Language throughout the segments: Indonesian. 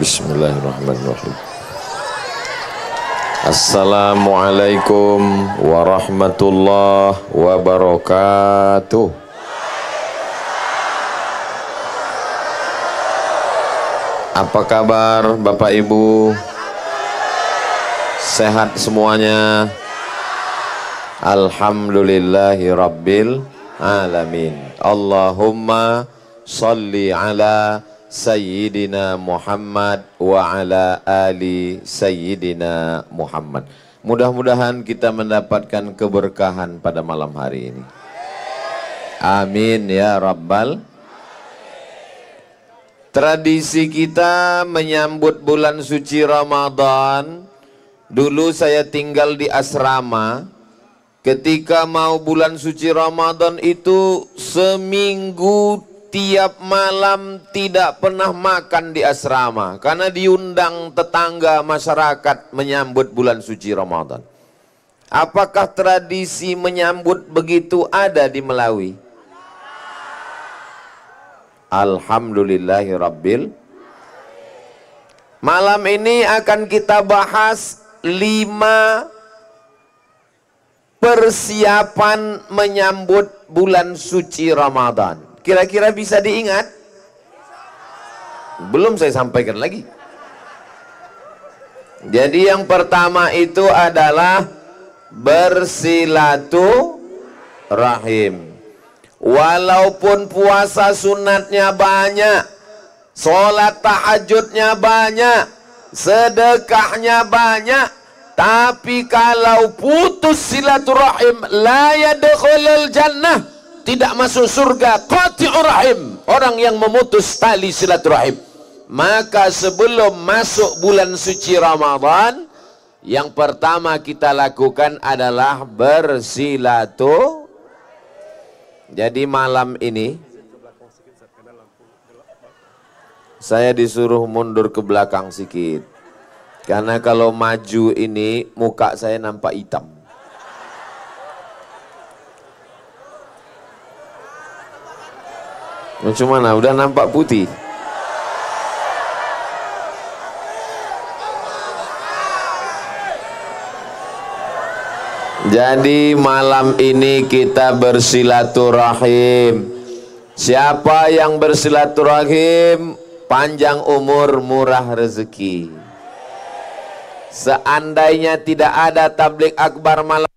Bismillahirrahmanirrahim. Assalamualaikum warahmatullahi wabarakatuh. Apa kabar Bapak Ibu? Sehat semuanya? Alhamdulillahi Rabbil Alamin Allahumma salli ala Sayyidina Muhammad wa ala ali Sayyidina Muhammad. Mudah-mudahan kita mendapatkan keberkahan pada malam hari ini. Amin ya Rabbal. Tradisi kita menyambut bulan suci Ramadan. Dulu saya tinggal di asrama. Ketika mau bulan suci Ramadan itu seminggu tiap malam tidak pernah makan di asrama karena diundang tetangga masyarakat menyambut bulan suci Ramadan. Apakah tradisi menyambut begitu ada di Melawi? Alhamdulillahirabbil Malam ini akan kita bahas lima persiapan menyambut bulan suci Ramadan. Kira-kira bisa diingat? Belum saya sampaikan lagi. Jadi yang pertama itu adalah bersilaturahim. rahim. Walaupun puasa sunatnya banyak, sholat tahajudnya banyak, sedekahnya banyak, tapi kalau putus silaturahim la yadkhulul jannah tidak masuk surga qati'ur rahim orang yang memutus tali silaturahim maka sebelum masuk bulan suci Ramadan yang pertama kita lakukan adalah bersilaturahim jadi malam ini saya disuruh mundur ke belakang sedikit karena kalau maju ini muka saya nampak hitam Macam mana? Udah nampak putih? Jadi malam ini kita bersilaturahim. Siapa yang bersilaturahim panjang umur murah rezeki. Seandainya tidak ada tablik akbar malam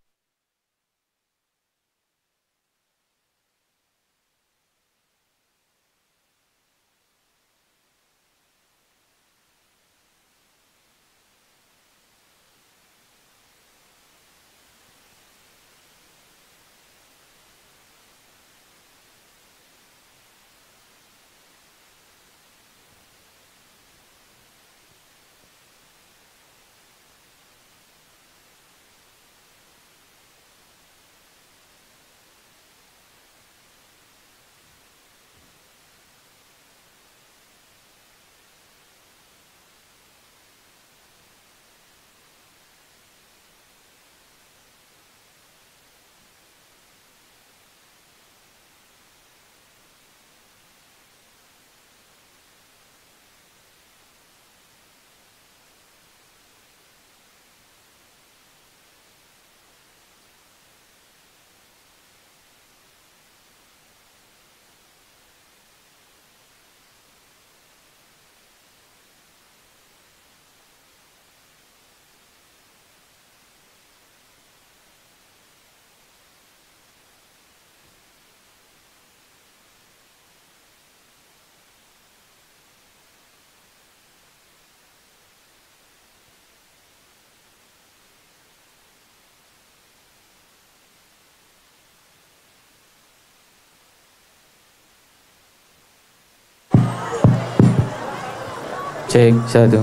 Cek satu.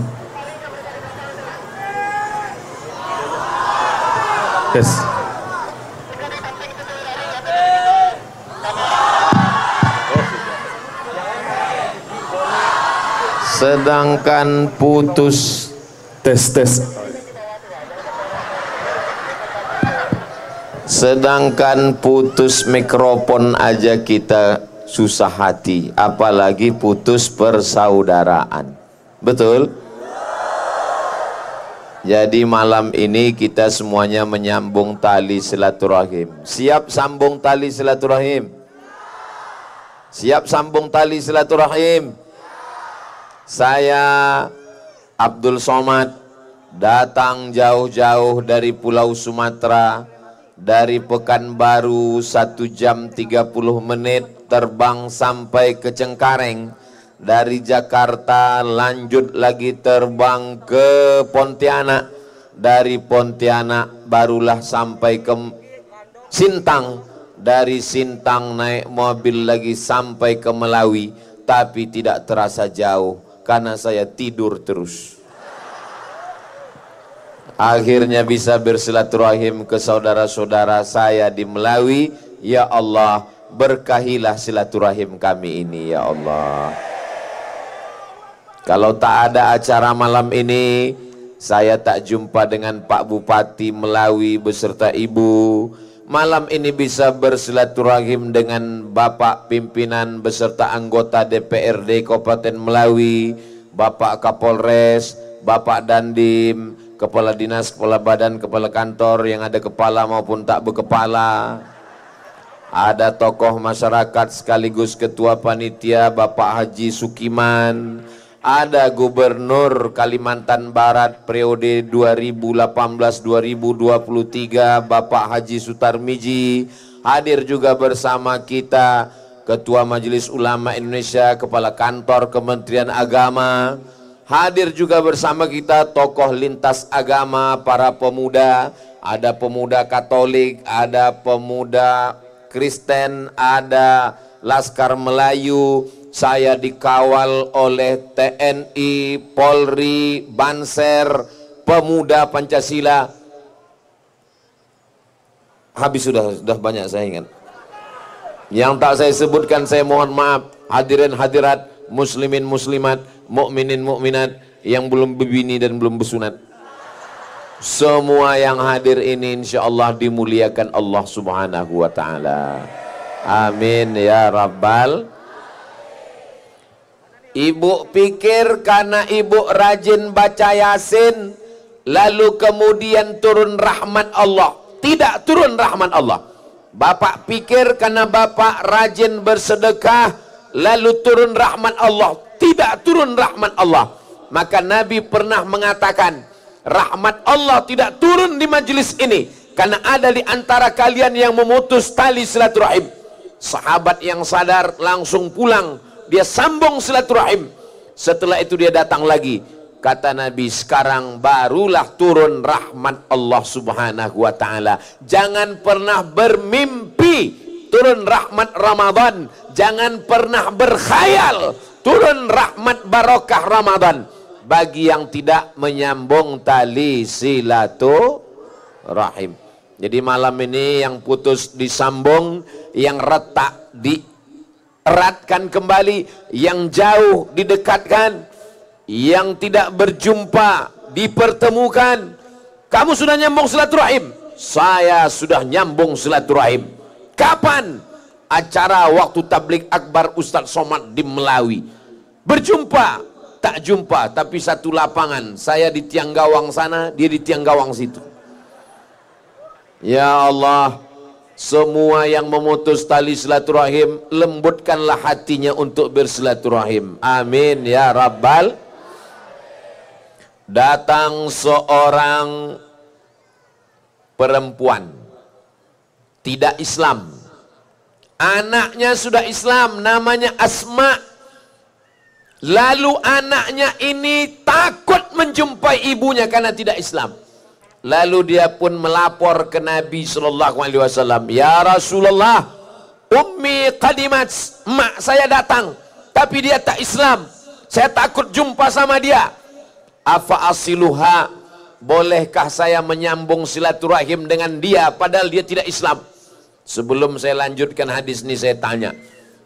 Yes. Sedangkan putus tes tes Sedangkan putus mikrofon aja kita susah hati, apalagi putus persaudaraan. Betul? Jadi malam ini kita semuanya menyambung tali silaturahim. Siap sambung tali silaturahim? Siap sambung tali silaturahim? Saya Abdul Somad datang jauh-jauh dari Pulau Sumatera dari Pekanbaru 1 jam 30 menit terbang sampai ke Cengkareng dari Jakarta lanjut lagi terbang ke Pontianak dari Pontianak barulah sampai ke Sintang dari Sintang naik mobil lagi sampai ke Melawi tapi tidak terasa jauh karena saya tidur terus akhirnya bisa bersilaturahim ke saudara-saudara saya di Melawi ya Allah berkahilah silaturahim kami ini ya Allah kalau tak ada acara malam ini, saya tak jumpa dengan Pak Bupati Melawi beserta Ibu. Malam ini bisa bersilaturahim dengan Bapak Pimpinan beserta anggota DPRD Kabupaten Melawi, Bapak Kapolres, Bapak Dandim, Kepala Dinas, Kepala Badan, Kepala Kantor yang ada kepala maupun tak berkepala. Ada tokoh masyarakat sekaligus Ketua Panitia Bapak Haji Sukiman ada gubernur Kalimantan Barat periode 2018-2023 Bapak Haji Sutarmiji hadir juga bersama kita Ketua Majelis Ulama Indonesia Kepala Kantor Kementerian Agama hadir juga bersama kita tokoh lintas agama para pemuda ada pemuda Katolik ada pemuda Kristen ada Laskar Melayu saya dikawal oleh TNI, Polri, Banser, pemuda Pancasila. Habis sudah, sudah banyak saya ingat. Yang tak saya sebutkan saya mohon maaf. Hadirin hadirat, muslimin muslimat, mukminin mukminat yang belum berbini dan belum bersunat. Semua yang hadir ini insya Allah dimuliakan Allah subhanahu wa ta'ala. Amin ya Rabbal Ibu pikir karena ibu rajin baca Yasin lalu kemudian turun rahmat Allah. Tidak turun rahmat Allah. Bapak pikir karena bapak rajin bersedekah lalu turun rahmat Allah. Tidak turun rahmat Allah. Maka Nabi pernah mengatakan rahmat Allah tidak turun di majelis ini karena ada di antara kalian yang memutus tali silaturahim. Sahabat yang sadar langsung pulang dia sambung silaturahim setelah itu dia datang lagi kata Nabi sekarang barulah turun rahmat Allah subhanahu wa ta'ala jangan pernah bermimpi turun rahmat Ramadan jangan pernah berkhayal turun rahmat barokah Ramadan bagi yang tidak menyambung tali silaturahim. Jadi malam ini yang putus disambung, yang retak di eratkan kembali yang jauh didekatkan yang tidak berjumpa dipertemukan kamu sudah nyambung silaturahim saya sudah nyambung silaturahim kapan acara waktu tablik akbar Ustaz Somad di Melawi berjumpa tak jumpa tapi satu lapangan saya di tiang gawang sana dia di tiang gawang situ ya Allah semua yang memutus tali silaturahim, lembutkanlah hatinya untuk bersilaturahim. Amin ya Rabbal. Datang seorang perempuan tidak Islam. Anaknya sudah Islam, namanya Asma. Lalu anaknya ini takut menjumpai ibunya karena tidak Islam. Lalu dia pun melapor ke Nabi Shallallahu Alaihi Wasallam, ya Rasulullah, ummi kadimat, mak saya datang, tapi dia tak Islam, saya takut jumpa sama dia. Afa asiluha, bolehkah saya menyambung silaturahim dengan dia padahal dia tidak Islam? Sebelum saya lanjutkan hadis ini saya tanya,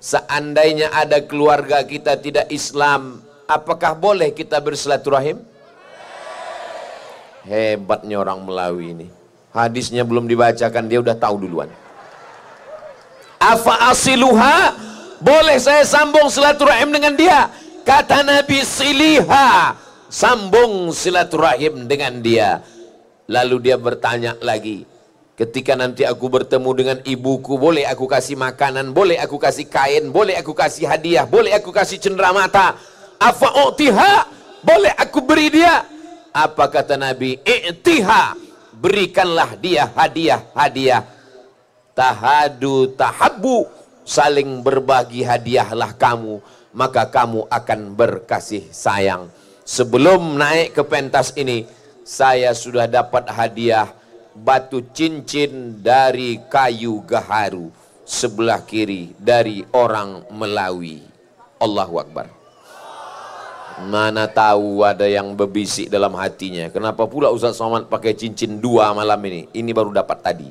seandainya ada keluarga kita tidak Islam, apakah boleh kita bersilaturahim? Hebatnya orang Melawi ini. Hadisnya belum dibacakan, dia udah tahu duluan. Afa asiluha, boleh saya sambung silaturahim dengan dia? Kata Nabi siliha, sambung silaturahim dengan dia. Lalu dia bertanya lagi, ketika nanti aku bertemu dengan ibuku, boleh aku kasih makanan, boleh aku kasih kain, boleh aku kasih hadiah, boleh aku kasih cenderamata. Afa utiha, boleh aku beri dia? Apa kata Nabi? I'tiha. Berikanlah dia hadiah-hadiah. Tahadu tahabu. Saling berbagi hadiahlah kamu. Maka kamu akan berkasih sayang. Sebelum naik ke pentas ini, saya sudah dapat hadiah batu cincin dari kayu gaharu sebelah kiri dari orang Melawi. Allahu Akbar. Mana tahu ada yang berbisik dalam hatinya. Kenapa pula Ustaz Somad pakai cincin dua malam ini? Ini baru dapat tadi.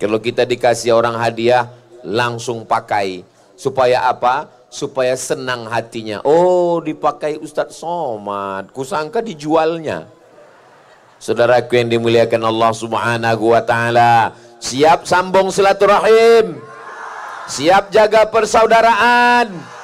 Kalau kita dikasih orang hadiah, langsung pakai. Supaya apa? Supaya senang hatinya. Oh, dipakai Ustaz Somad. Kusangka dijualnya. Saudaraku yang dimuliakan Allah Subhanahu wa taala, siap sambung silaturahim. Siap jaga persaudaraan.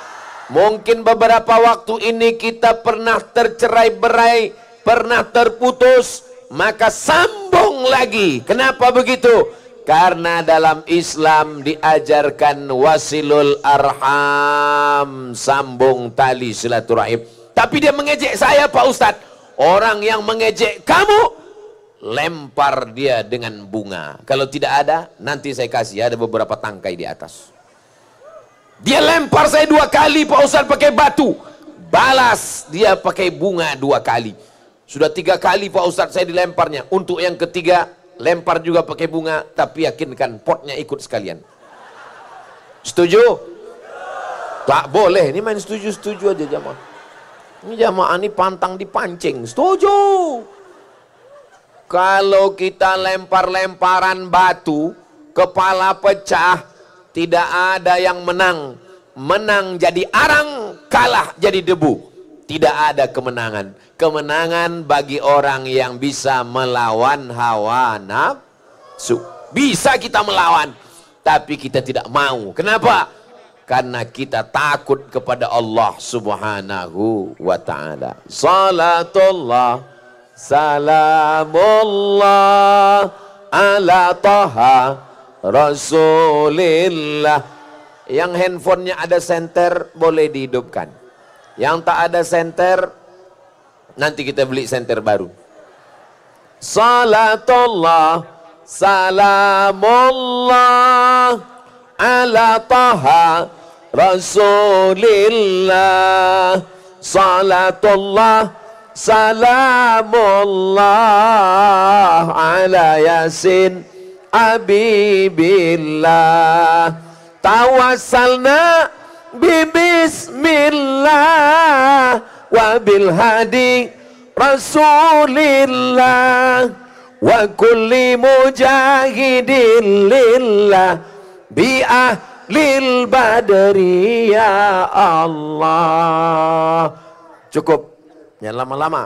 Mungkin beberapa waktu ini kita pernah tercerai berai, pernah terputus, maka sambung lagi. Kenapa begitu? Karena dalam Islam diajarkan wasilul arham, sambung tali silaturahim. Tapi dia mengejek saya Pak Ustadz. Orang yang mengejek kamu, lempar dia dengan bunga. Kalau tidak ada, nanti saya kasih ada beberapa tangkai di atas. Dia lempar saya dua kali Pak Ustadz pakai batu. Balas dia pakai bunga dua kali. Sudah tiga kali Pak Ustadz saya dilemparnya. Untuk yang ketiga lempar juga pakai bunga. Tapi yakinkan potnya ikut sekalian. Setuju? Tak boleh. Ini main setuju-setuju aja jamaah. Ini jamaah ini pantang dipancing. Setuju. Kalau kita lempar-lemparan batu, kepala pecah, tidak ada yang menang. Menang jadi arang, kalah jadi debu. Tidak ada kemenangan. Kemenangan bagi orang yang bisa melawan hawa nafsu. Bisa kita melawan, tapi kita tidak mau. Kenapa? Karena kita takut kepada Allah Subhanahu wa taala. Salatullah salamullah ala taha Rasulillah yang handphonenya ada senter boleh dihidupkan yang tak ada senter nanti kita beli senter baru Salatullah Salamullah ala taha Rasulillah Salatullah Salamullah ala Yasin habibillah tawassalna bibismillah wa bil hadi rasulillah wa kulli mujahidin lillah bi ahlil badri ya Allah cukup jangan lama-lama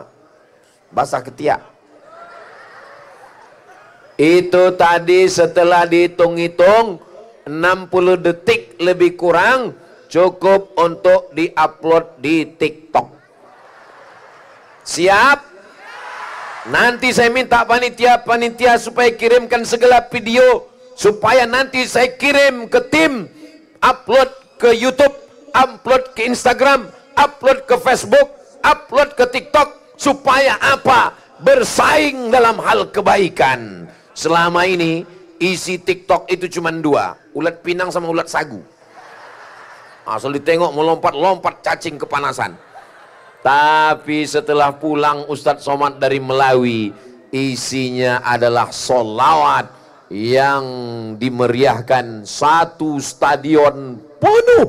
basah ketiak itu tadi setelah dihitung-hitung 60 detik lebih kurang cukup untuk diupload di TikTok. Siap? Nanti saya minta panitia-panitia supaya kirimkan segala video supaya nanti saya kirim ke tim upload ke YouTube, upload ke Instagram, upload ke Facebook, upload ke TikTok supaya apa? Bersaing dalam hal kebaikan. Selama ini isi TikTok itu cuma dua, ulat pinang sama ulat sagu. Asal ditengok melompat-lompat cacing kepanasan. Tapi setelah pulang Ustadz Somad dari Melawi, isinya adalah solawat yang dimeriahkan satu stadion penuh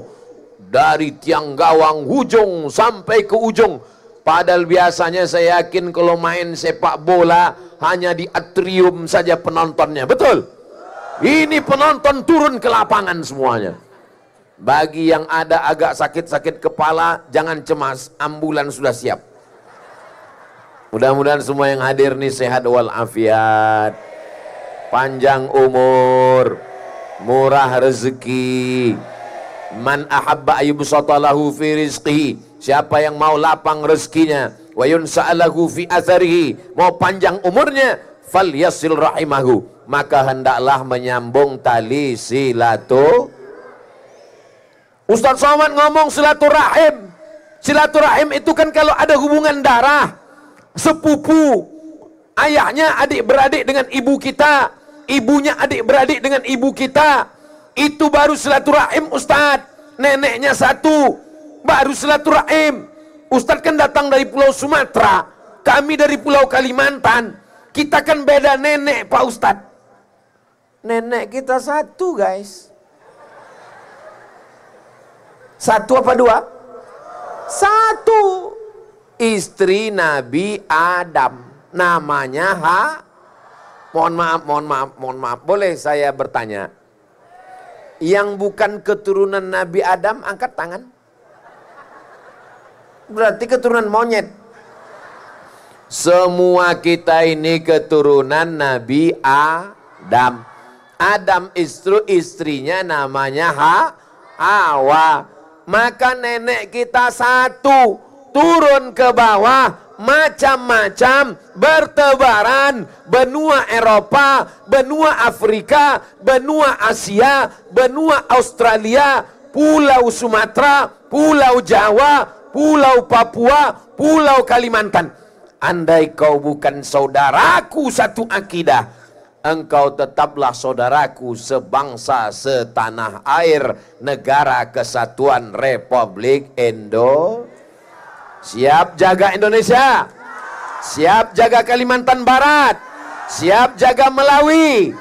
dari tiang gawang ujung sampai ke ujung Padahal biasanya saya yakin kalau main sepak bola hanya di atrium saja penontonnya. Betul? Ini penonton turun ke lapangan semuanya. Bagi yang ada agak sakit-sakit kepala, jangan cemas, ambulan sudah siap. Mudah-mudahan semua yang hadir nih sehat walafiat. Panjang umur, murah rezeki. Man ahabba sotalahu fi rizqihi Siapa yang mau lapang rezekinya wa yunsa'alahu fi atharihi mau panjang umurnya fal yasil rahimahu maka hendaklah menyambung tali silaturahim Ustaz Somad ngomong silaturahim silaturahim itu kan kalau ada hubungan darah sepupu ayahnya adik beradik dengan ibu kita ibunya adik beradik dengan ibu kita itu baru silaturahim Ustaz neneknya satu baru silaturahim. Ustadz kan datang dari Pulau Sumatera, kami dari Pulau Kalimantan. Kita kan beda nenek Pak Ustadz. Nenek kita satu guys. Satu apa dua? Satu. Istri Nabi Adam. Namanya Ha. Mohon maaf, mohon maaf, mohon maaf. Boleh saya bertanya? Yang bukan keturunan Nabi Adam, angkat tangan berarti keturunan monyet. Semua kita ini keturunan Nabi Adam. Adam istri istrinya namanya ha Hawa. Maka nenek kita satu turun ke bawah macam-macam bertebaran benua Eropa, benua Afrika, benua Asia, benua Australia, pulau Sumatera, pulau Jawa, Pulau Papua, Pulau Kalimantan. Andai kau bukan saudaraku satu akidah, engkau tetaplah saudaraku sebangsa, setanah air, negara kesatuan Republik Indo. Siap jaga Indonesia. Siap jaga Kalimantan Barat. Siap jaga Melawi.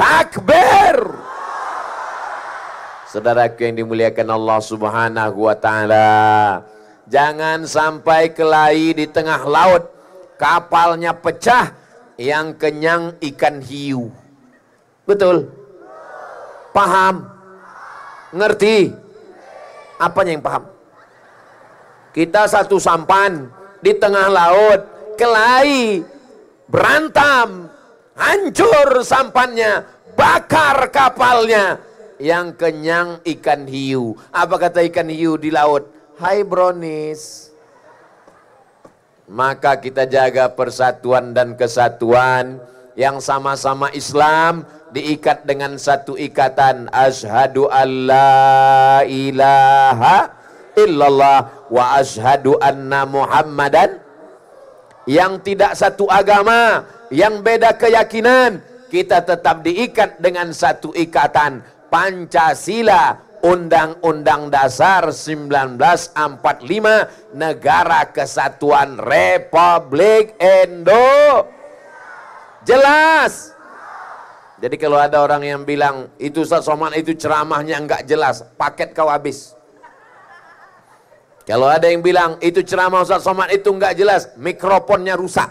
Takbir. Saudaraku yang dimuliakan Allah Subhanahu wa taala. Jangan sampai kelahi di tengah laut. Kapalnya pecah, yang kenyang ikan hiu. Betul? Paham? Ngerti? Apa yang paham? Kita satu sampan di tengah laut, kelahi, berantam, hancur sampannya, bakar kapalnya. Yang kenyang ikan hiu. Apa kata ikan hiu di laut? Hai Bronis. Maka kita jaga persatuan dan kesatuan yang sama-sama Islam diikat dengan satu ikatan asyhadu alla ilaha illallah wa ashadu anna muhammadan yang tidak satu agama, yang beda keyakinan, kita tetap diikat dengan satu ikatan Pancasila Undang-Undang Dasar 1945 Negara Kesatuan Republik Indo Jelas. Jadi kalau ada orang yang bilang itu Ustaz itu ceramahnya nggak jelas, paket kau habis. Kalau ada yang bilang itu ceramah Ustaz Somad itu nggak jelas, mikrofonnya rusak.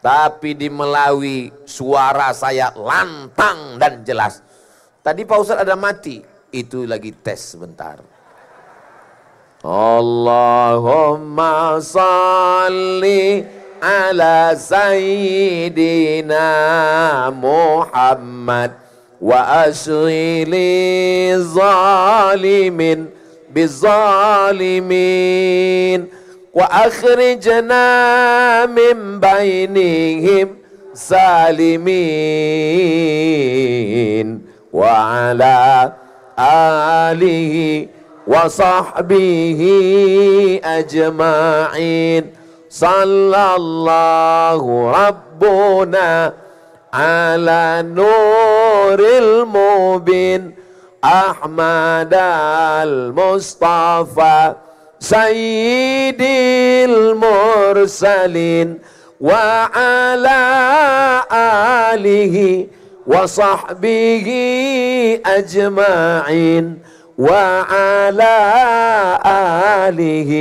Tapi di Melawi suara saya lantang dan jelas. Tadi Pak Ustaz ada mati, itu lagi tes sebentar. Allahumma salli ala Sayyidina Muhammad wa ashghili zalimin bizalimin wa akhrijna min bainihim salimin wa ala آله وصحبه أجمعين صلى الله ربنا على نور المبين أحمد المصطفى سيد المرسلين وعلى آله وصحبه أجمعين وعلى آله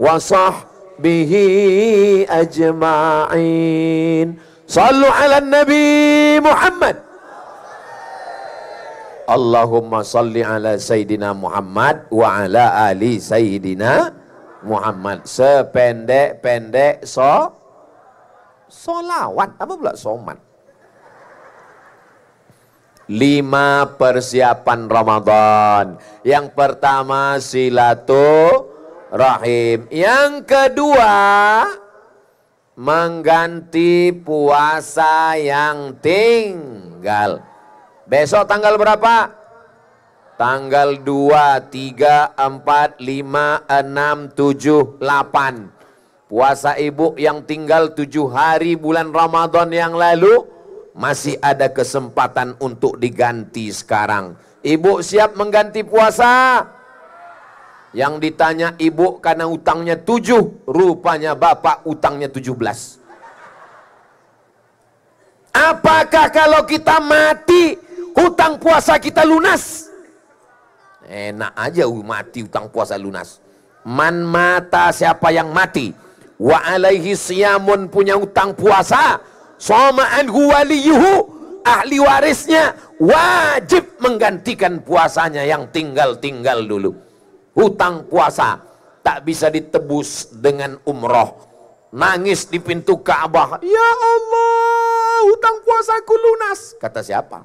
وصحبه أجمعين صلوا على النبي محمد اللهم صل على سيدنا محمد وعلى آل سيدنا Muhammad sependek-pendek so solawat apa pula somat lima persiapan Ramadan. Yang pertama silaturahim. Yang kedua mengganti puasa yang tinggal. Besok tanggal berapa? Tanggal 2, 3, 4, 5, 6, 7, 8. Puasa ibu yang tinggal 7 hari bulan Ramadan yang lalu masih ada kesempatan untuk diganti sekarang. Ibu siap mengganti puasa? Yang ditanya ibu karena utangnya tujuh, rupanya bapak utangnya tujuh belas. Apakah kalau kita mati, hutang puasa kita lunas? Enak aja uh, mati hutang puasa lunas. Man mata siapa yang mati? Wa alaihi siamun punya utang puasa Soma anhu waliyuhu ahli warisnya wajib menggantikan puasanya yang tinggal-tinggal dulu. Hutang puasa tak bisa ditebus dengan umroh. Nangis di pintu Ka'bah, "Ya Allah, hutang puasaku lunas." Kata siapa?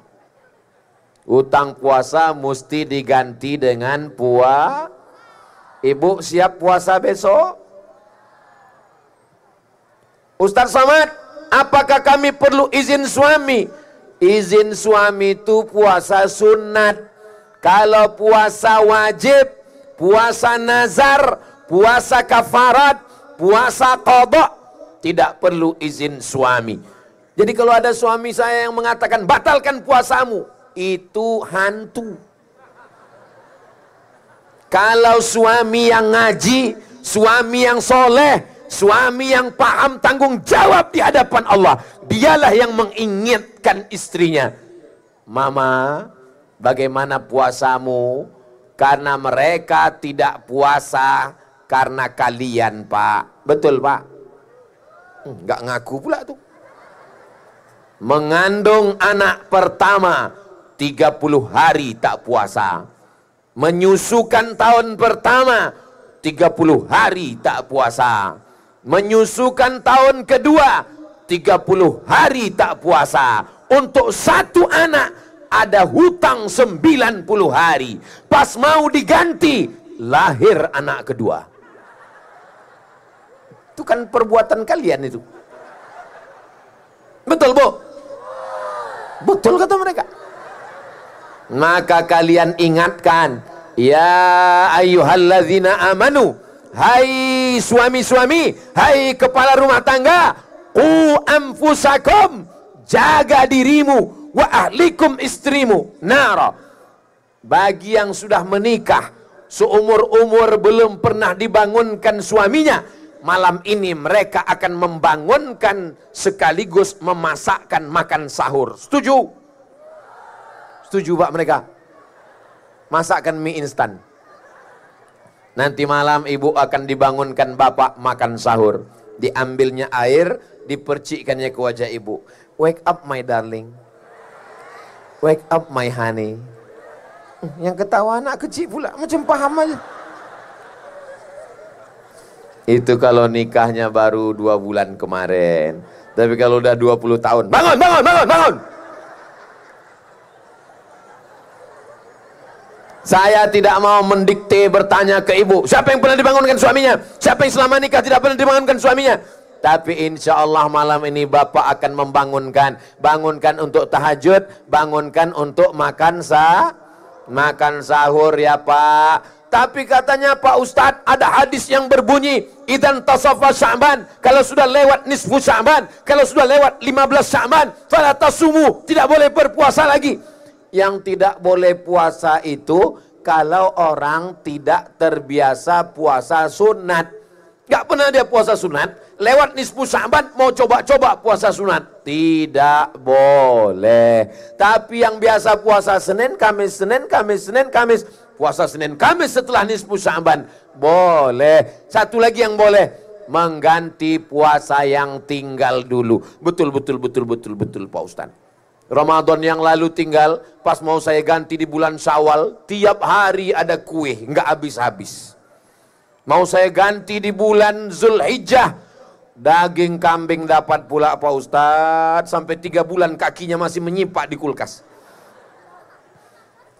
Hutang puasa mesti diganti dengan puasa. Ibu siap puasa besok? Ustaz Samad, Apakah kami perlu izin suami? Izin suami itu puasa sunat. Kalau puasa wajib, puasa nazar, puasa kafarat, puasa kodok, tidak perlu izin suami. Jadi kalau ada suami saya yang mengatakan batalkan puasamu, itu hantu. Kalau suami yang ngaji, suami yang soleh, Suami yang paham tanggung jawab di hadapan Allah. Dialah yang mengingatkan istrinya. Mama, bagaimana puasamu? Karena mereka tidak puasa karena kalian, Pak. Betul, Pak? Enggak hmm, ngaku pula tuh. Mengandung anak pertama 30 hari tak puasa. Menyusukan tahun pertama 30 hari tak puasa menyusukan tahun kedua 30 hari tak puasa untuk satu anak ada hutang 90 hari pas mau diganti lahir anak kedua itu kan perbuatan kalian itu betul bu betul kata mereka maka kalian ingatkan ya ayuhalladzina amanu Hai suami-suami, hai kepala rumah tangga, ku amfusakum, jaga dirimu, wa ahlikum istrimu, nara. Bagi yang sudah menikah, seumur-umur belum pernah dibangunkan suaminya, malam ini mereka akan membangunkan sekaligus memasakkan makan sahur. Setuju? Setuju Pak mereka? Masakkan mie instan. Nanti malam ibu akan dibangunkan bapak makan sahur. Diambilnya air, dipercikkannya ke wajah ibu. Wake up my darling. Wake up my honey. Hmm, yang ketawa anak kecil pula macam paham aja. Itu kalau nikahnya baru dua bulan kemarin. Tapi kalau udah 20 tahun, bangun, bangun, bangun, bangun. Saya tidak mau mendikte bertanya ke ibu, siapa yang pernah dibangunkan suaminya? Siapa yang selama nikah tidak pernah dibangunkan suaminya? Tapi insya Allah malam ini Bapak akan membangunkan. Bangunkan untuk tahajud, bangunkan untuk makan sa makan sahur ya Pak. Tapi katanya Pak Ustadz ada hadis yang berbunyi Idan tasafa sya'ban Kalau sudah lewat nisfu sya'ban Kalau sudah lewat 15 sya'ban Fala tasumu Tidak boleh berpuasa lagi yang tidak boleh puasa itu kalau orang tidak terbiasa puasa sunat. Gak pernah dia puasa sunat, lewat nisfu syaban mau coba-coba puasa sunat. Tidak boleh. Tapi yang biasa puasa Senin, Kamis, Senin, Kamis, Senin, Kamis, puasa Senin, Kamis setelah nisfu syaban. Boleh. Satu lagi yang boleh, mengganti puasa yang tinggal dulu. Betul, betul, betul, betul, betul Pak Ustaz. Ramadan yang lalu tinggal, Pas mau saya ganti di bulan Syawal, tiap hari ada kue, nggak habis-habis. Mau saya ganti di bulan Zulhijjah, daging kambing dapat pula Pak Ustadz, sampai tiga bulan kakinya masih menyimpak di kulkas.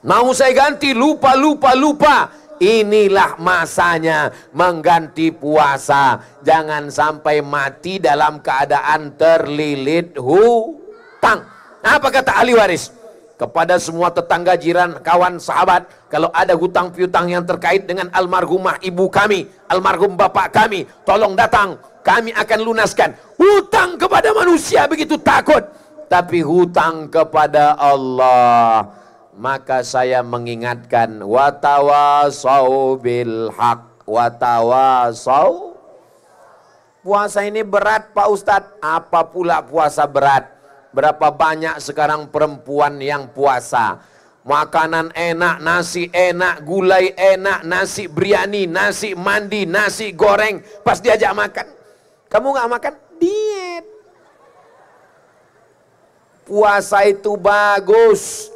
Mau saya ganti, lupa, lupa, lupa. Inilah masanya mengganti puasa. Jangan sampai mati dalam keadaan terlilit hutang. Apa kata ahli waris? kepada semua tetangga jiran, kawan, sahabat, kalau ada hutang piutang yang terkait dengan almarhumah ibu kami, almarhum bapak kami, tolong datang, kami akan lunaskan. Hutang kepada manusia begitu takut, tapi hutang kepada Allah. Maka saya mengingatkan watawasau bil haq watawasau Puasa ini berat Pak Ustadz Apa pula puasa berat Berapa banyak sekarang perempuan yang puasa. Makanan enak, nasi enak, gulai enak, nasi biryani, nasi mandi, nasi goreng. Pas diajak makan. Kamu gak makan? Diet. Puasa itu bagus.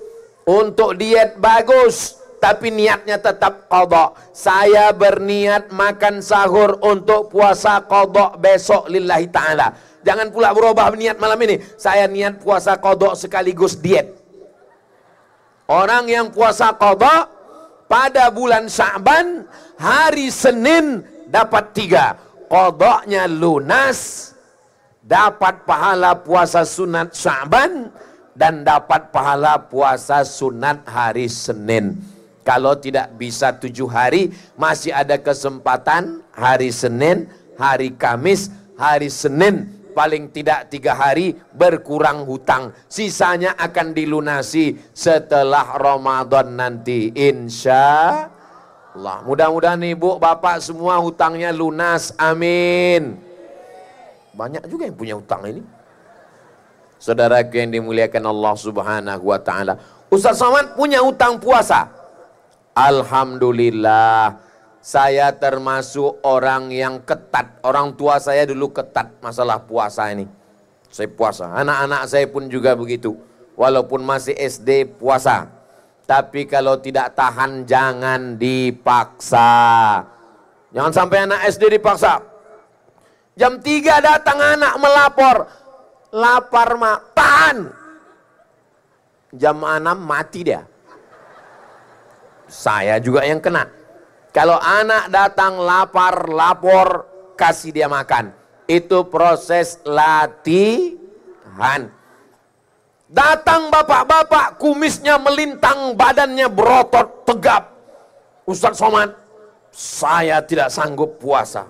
Untuk diet bagus tapi niatnya tetap kodok. Saya berniat makan sahur untuk puasa kodok besok lillahi ta'ala. Jangan pula berubah niat malam ini. Saya niat puasa kodok sekaligus diet. Orang yang puasa kodok pada bulan Syaban hari Senin dapat tiga. Kodoknya lunas, dapat pahala puasa sunat Syaban, dan dapat pahala puasa sunat hari Senin. Kalau tidak bisa tujuh hari, masih ada kesempatan hari Senin, hari Kamis, hari Senin paling tidak tiga hari berkurang hutang. Sisanya akan dilunasi setelah Ramadan nanti. Insya Allah. Mudah-mudahan ibu, bapak semua hutangnya lunas. Amin. Banyak juga yang punya hutang ini. Saudara yang dimuliakan Allah subhanahu wa ta'ala. Ustaz Somad punya hutang puasa. Alhamdulillah saya termasuk orang yang ketat. Orang tua saya dulu ketat masalah puasa ini. Saya puasa. Anak-anak saya pun juga begitu. Walaupun masih SD puasa. Tapi kalau tidak tahan jangan dipaksa. Jangan sampai anak SD dipaksa. Jam 3 datang anak melapor. Lapar mak, tahan. Jam 6 mati dia saya juga yang kena. Kalau anak datang lapar, lapor, kasih dia makan. Itu proses latihan. Datang bapak-bapak, kumisnya melintang, badannya berotot, tegap. Ustadz Somad, saya tidak sanggup puasa.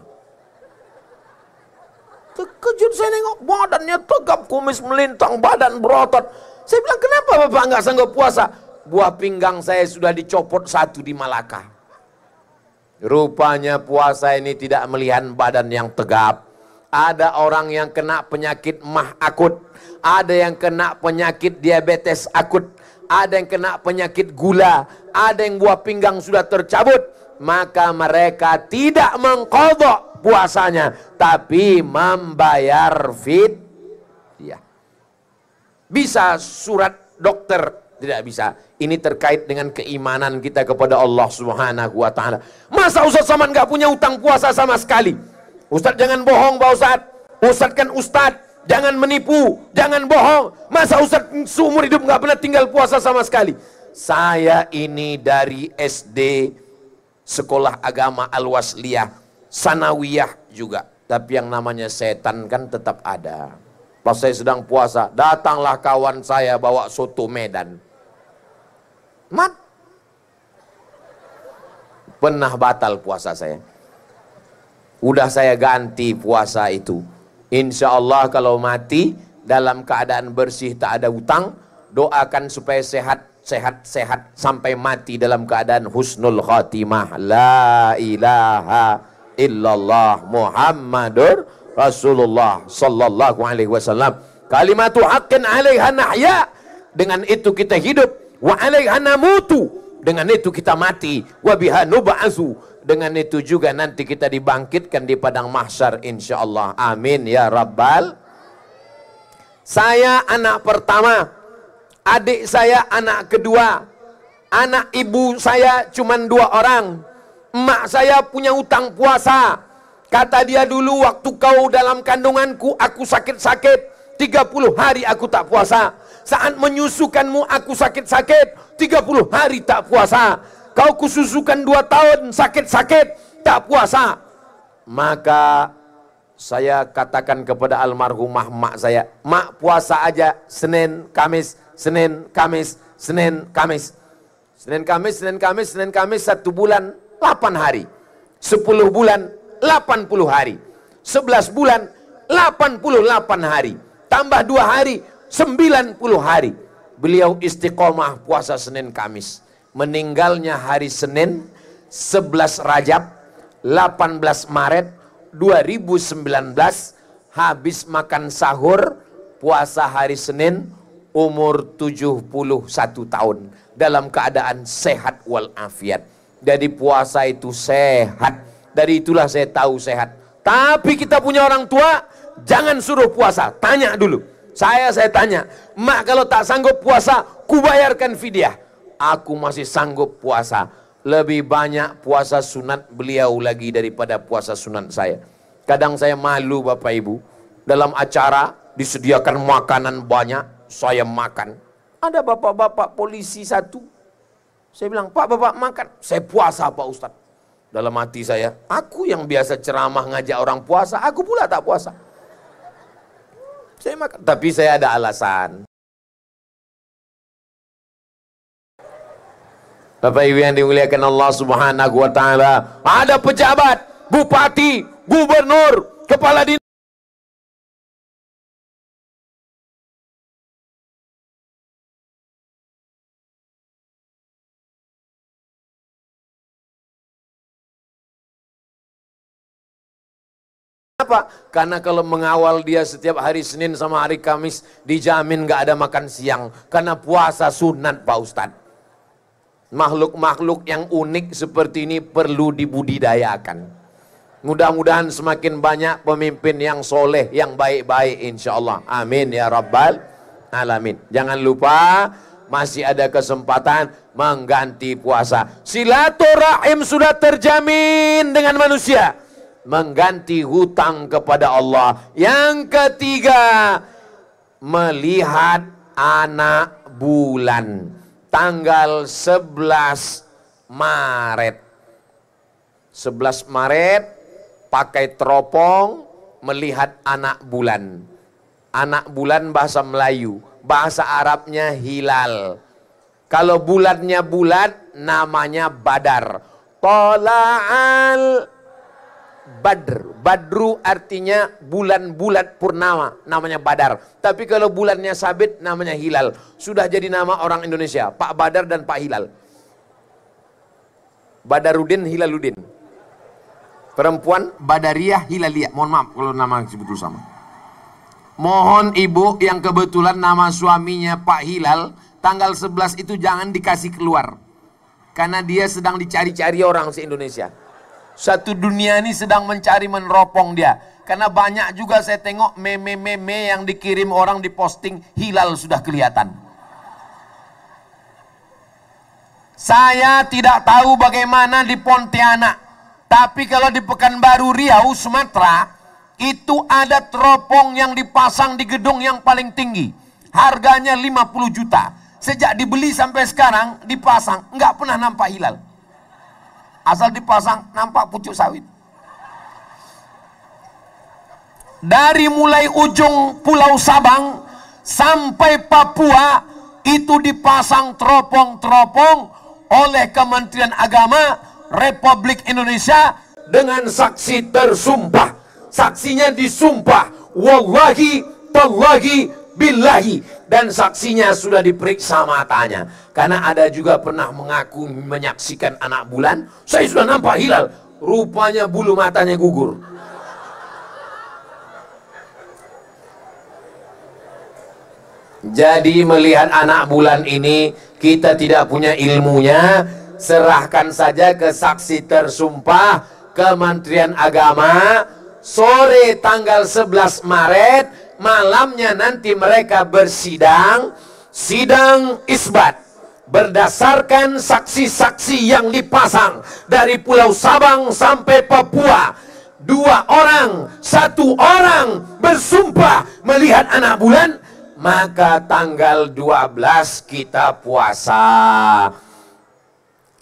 Kejut saya nengok, badannya tegap, kumis melintang, badan berotot. Saya bilang, kenapa bapak nggak sanggup puasa? buah pinggang saya sudah dicopot satu di Malaka. Rupanya puasa ini tidak melihat badan yang tegap. Ada orang yang kena penyakit mah akut, ada yang kena penyakit diabetes akut, ada yang kena penyakit gula, ada yang buah pinggang sudah tercabut, maka mereka tidak mengkodok puasanya, tapi membayar fit. Iya. Bisa surat dokter tidak bisa. Ini terkait dengan keimanan kita kepada Allah Subhanahu wa taala. Masa Ustaz Saman nggak punya utang puasa sama sekali? Ustaz jangan bohong, Pak Ustaz. Ustaz kan Ustaz, jangan menipu, jangan bohong. Masa Ustaz seumur hidup nggak pernah tinggal puasa sama sekali? Saya ini dari SD Sekolah Agama Al-Wasliyah, Sanawiyah juga. Tapi yang namanya setan kan tetap ada. Pas saya sedang puasa, datanglah kawan saya bawa soto Medan. Mat. Pernah batal puasa saya. Udah saya ganti puasa itu. Insya Allah kalau mati dalam keadaan bersih tak ada utang, doakan supaya sehat sehat-sehat sampai mati dalam keadaan husnul khatimah. La ilaha illallah Muhammadur Rasulullah sallallahu alaihi wasallam. Kalimatu haqqin alaiha nahya. Dengan itu kita hidup wa alaiha namutu dengan itu kita mati wa biha nub'azu dengan itu juga nanti kita dibangkitkan di padang mahsyar insyaallah amin ya rabbal saya anak pertama adik saya anak kedua anak ibu saya cuma dua orang emak saya punya utang puasa kata dia dulu waktu kau dalam kandunganku aku sakit-sakit 30 hari aku tak puasa saat menyusukanmu aku sakit-sakit. 30 hari tak puasa. Kau kususukan 2 tahun sakit-sakit. Tak puasa. Maka saya katakan kepada almarhumah mak saya. Mak puasa aja Senin, Kamis, Senin, Kamis, Senin, Kamis. Senin, Kamis, Senin, Kamis, Senin, Kamis satu bulan 8 hari. 10 bulan 80 hari. 11 bulan 88 hari. Tambah dua hari 90 hari beliau istiqomah puasa Senin Kamis. Meninggalnya hari Senin 11 Rajab 18 Maret 2019 habis makan sahur puasa hari Senin umur 71 tahun dalam keadaan sehat walafiat. Jadi puasa itu sehat. Dari itulah saya tahu sehat. Tapi kita punya orang tua jangan suruh puasa, tanya dulu. Saya saya tanya, mak kalau tak sanggup puasa, kubayarkan fidyah. Aku masih sanggup puasa. Lebih banyak puasa sunat beliau lagi daripada puasa sunat saya. Kadang saya malu Bapak Ibu. Dalam acara disediakan makanan banyak, saya makan. Ada bapak-bapak polisi satu. Saya bilang, Pak Bapak makan. Saya puasa Pak Ustadz. Dalam hati saya, aku yang biasa ceramah ngajak orang puasa, aku pula tak puasa. saya makan. Tapi saya ada alasan. Bapak Ibu yang dimuliakan Allah Subhanahu wa taala, ada pejabat, bupati, gubernur, kepala dinas Kenapa? Karena kalau mengawal dia setiap hari Senin sama hari Kamis, dijamin gak ada makan siang. Karena puasa sunat Pak Ustadz. Makhluk-makhluk yang unik seperti ini perlu dibudidayakan. Mudah-mudahan semakin banyak pemimpin yang soleh, yang baik-baik insya Allah. Amin ya Rabbal Alamin. Jangan lupa masih ada kesempatan mengganti puasa. Silaturahim sudah terjamin dengan manusia mengganti hutang kepada Allah. Yang ketiga, melihat anak bulan tanggal 11 Maret. 11 Maret pakai teropong melihat anak bulan. Anak bulan bahasa Melayu, bahasa Arabnya hilal. Kalau bulannya bulat namanya badar. Tola'al badr. Badru artinya bulan-bulan purnama, namanya badar. Tapi kalau bulannya sabit, namanya hilal. Sudah jadi nama orang Indonesia, Pak Badar dan Pak Hilal. Badarudin Hilaludin. Perempuan Badariah Hilaliyah. Mohon maaf kalau nama sebetul sama. Mohon ibu yang kebetulan nama suaminya Pak Hilal, tanggal 11 itu jangan dikasih keluar. Karena dia sedang dicari-cari orang se-Indonesia. Si satu dunia ini sedang mencari meneropong dia. Karena banyak juga saya tengok meme-meme yang dikirim orang di posting hilal sudah kelihatan. Saya tidak tahu bagaimana di Pontianak. Tapi kalau di Pekanbaru Riau, Sumatera, itu ada teropong yang dipasang di gedung yang paling tinggi. Harganya 50 juta. Sejak dibeli sampai sekarang dipasang, nggak pernah nampak hilal. Asal dipasang nampak pucuk sawit. Dari mulai ujung Pulau Sabang sampai Papua itu dipasang teropong-teropong oleh Kementerian Agama Republik Indonesia dengan saksi tersumpah. Saksinya disumpah. Wallahi, tallahi, billahi dan saksinya sudah diperiksa matanya. Karena ada juga pernah mengaku menyaksikan anak bulan, saya sudah nampak hilal, rupanya bulu matanya gugur. Jadi melihat anak bulan ini kita tidak punya ilmunya, serahkan saja ke saksi tersumpah Kementerian Agama sore tanggal 11 Maret malamnya nanti mereka bersidang sidang isbat berdasarkan saksi-saksi yang dipasang dari Pulau Sabang sampai Papua dua orang satu orang bersumpah melihat anak bulan maka tanggal 12 kita puasa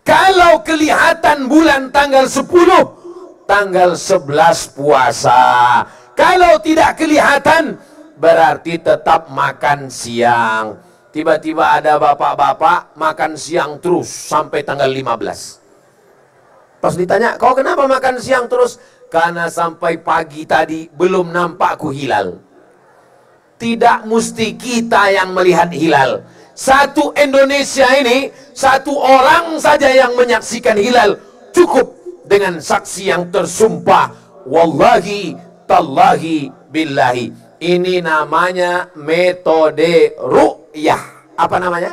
kalau kelihatan bulan tanggal 10 tanggal 11 puasa kalau tidak kelihatan, berarti tetap makan siang. Tiba-tiba ada bapak-bapak makan siang terus sampai tanggal 15. Pas ditanya, kau kenapa makan siang terus? Karena sampai pagi tadi belum nampakku hilal. Tidak mesti kita yang melihat hilal. Satu Indonesia ini, satu orang saja yang menyaksikan hilal. Cukup dengan saksi yang tersumpah. Wallahi tallahi billahi. Ini namanya metode ru'yah. Apa namanya?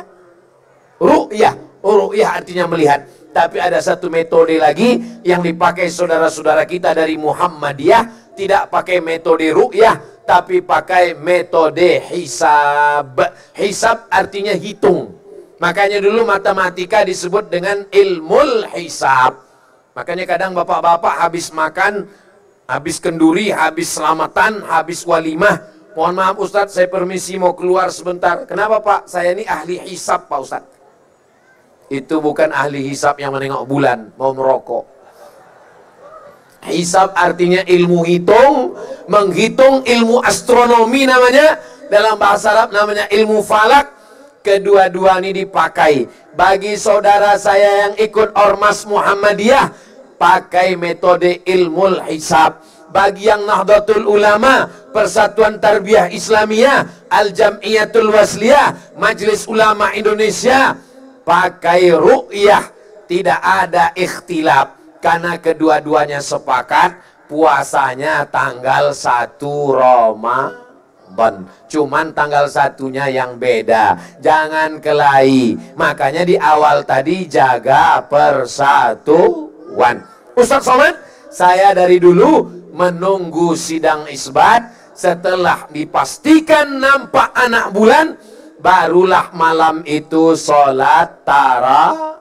Ru'yah. Oh, ru'yah artinya melihat. Tapi ada satu metode lagi yang dipakai saudara-saudara kita dari Muhammadiyah. Tidak pakai metode ru'yah, tapi pakai metode hisab. Hisab artinya hitung. Makanya dulu matematika disebut dengan ilmu hisab. Makanya kadang bapak-bapak habis makan habis kenduri, habis selamatan, habis walimah. Mohon maaf Ustadz, saya permisi mau keluar sebentar. Kenapa Pak? Saya ini ahli hisap Pak Ustadz. Itu bukan ahli hisap yang menengok bulan, mau merokok. Hisap artinya ilmu hitung, menghitung ilmu astronomi namanya. Dalam bahasa Arab namanya ilmu falak. Kedua-dua ini dipakai. Bagi saudara saya yang ikut Ormas Muhammadiyah, pakai metode ilmu hisab. Bagi yang Nahdlatul Ulama, Persatuan Tarbiyah Islamiyah, Al-Jam'iyatul Wasliyah, Majelis Ulama Indonesia, pakai ru'yah. Tidak ada ikhtilaf. Karena kedua-duanya sepakat, puasanya tanggal 1 Roma. Ramadan. Cuman tanggal satunya yang beda. Jangan kelahi. Makanya di awal tadi jaga persatu Wan. Ustaz Soman, saya dari dulu menunggu sidang isbat. Setelah dipastikan nampak anak bulan, barulah malam itu sholat tara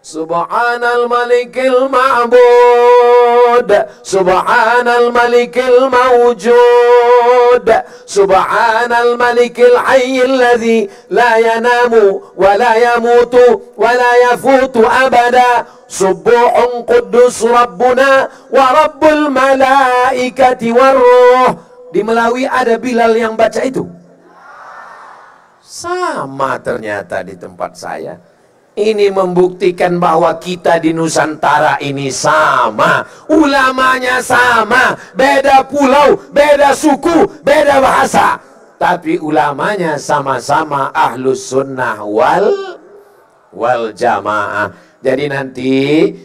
Subhanal malikil ma'bud Subhanal malikil mawjud Subhanal malikil hayyil ladhi La yanamu wa la yamutu wa la yafutu abada سبوح قدس ربنا wa الملائكة والروح waruh. Di Melawi ada Bilal yang baca itu. Sama ternyata di tempat saya. Ini membuktikan bahwa kita di Nusantara ini sama. Ulamanya sama. Beda pulau, beda suku, beda bahasa. Tapi ulamanya sama-sama ahlus sunnah wal, wal jamaah jadi nanti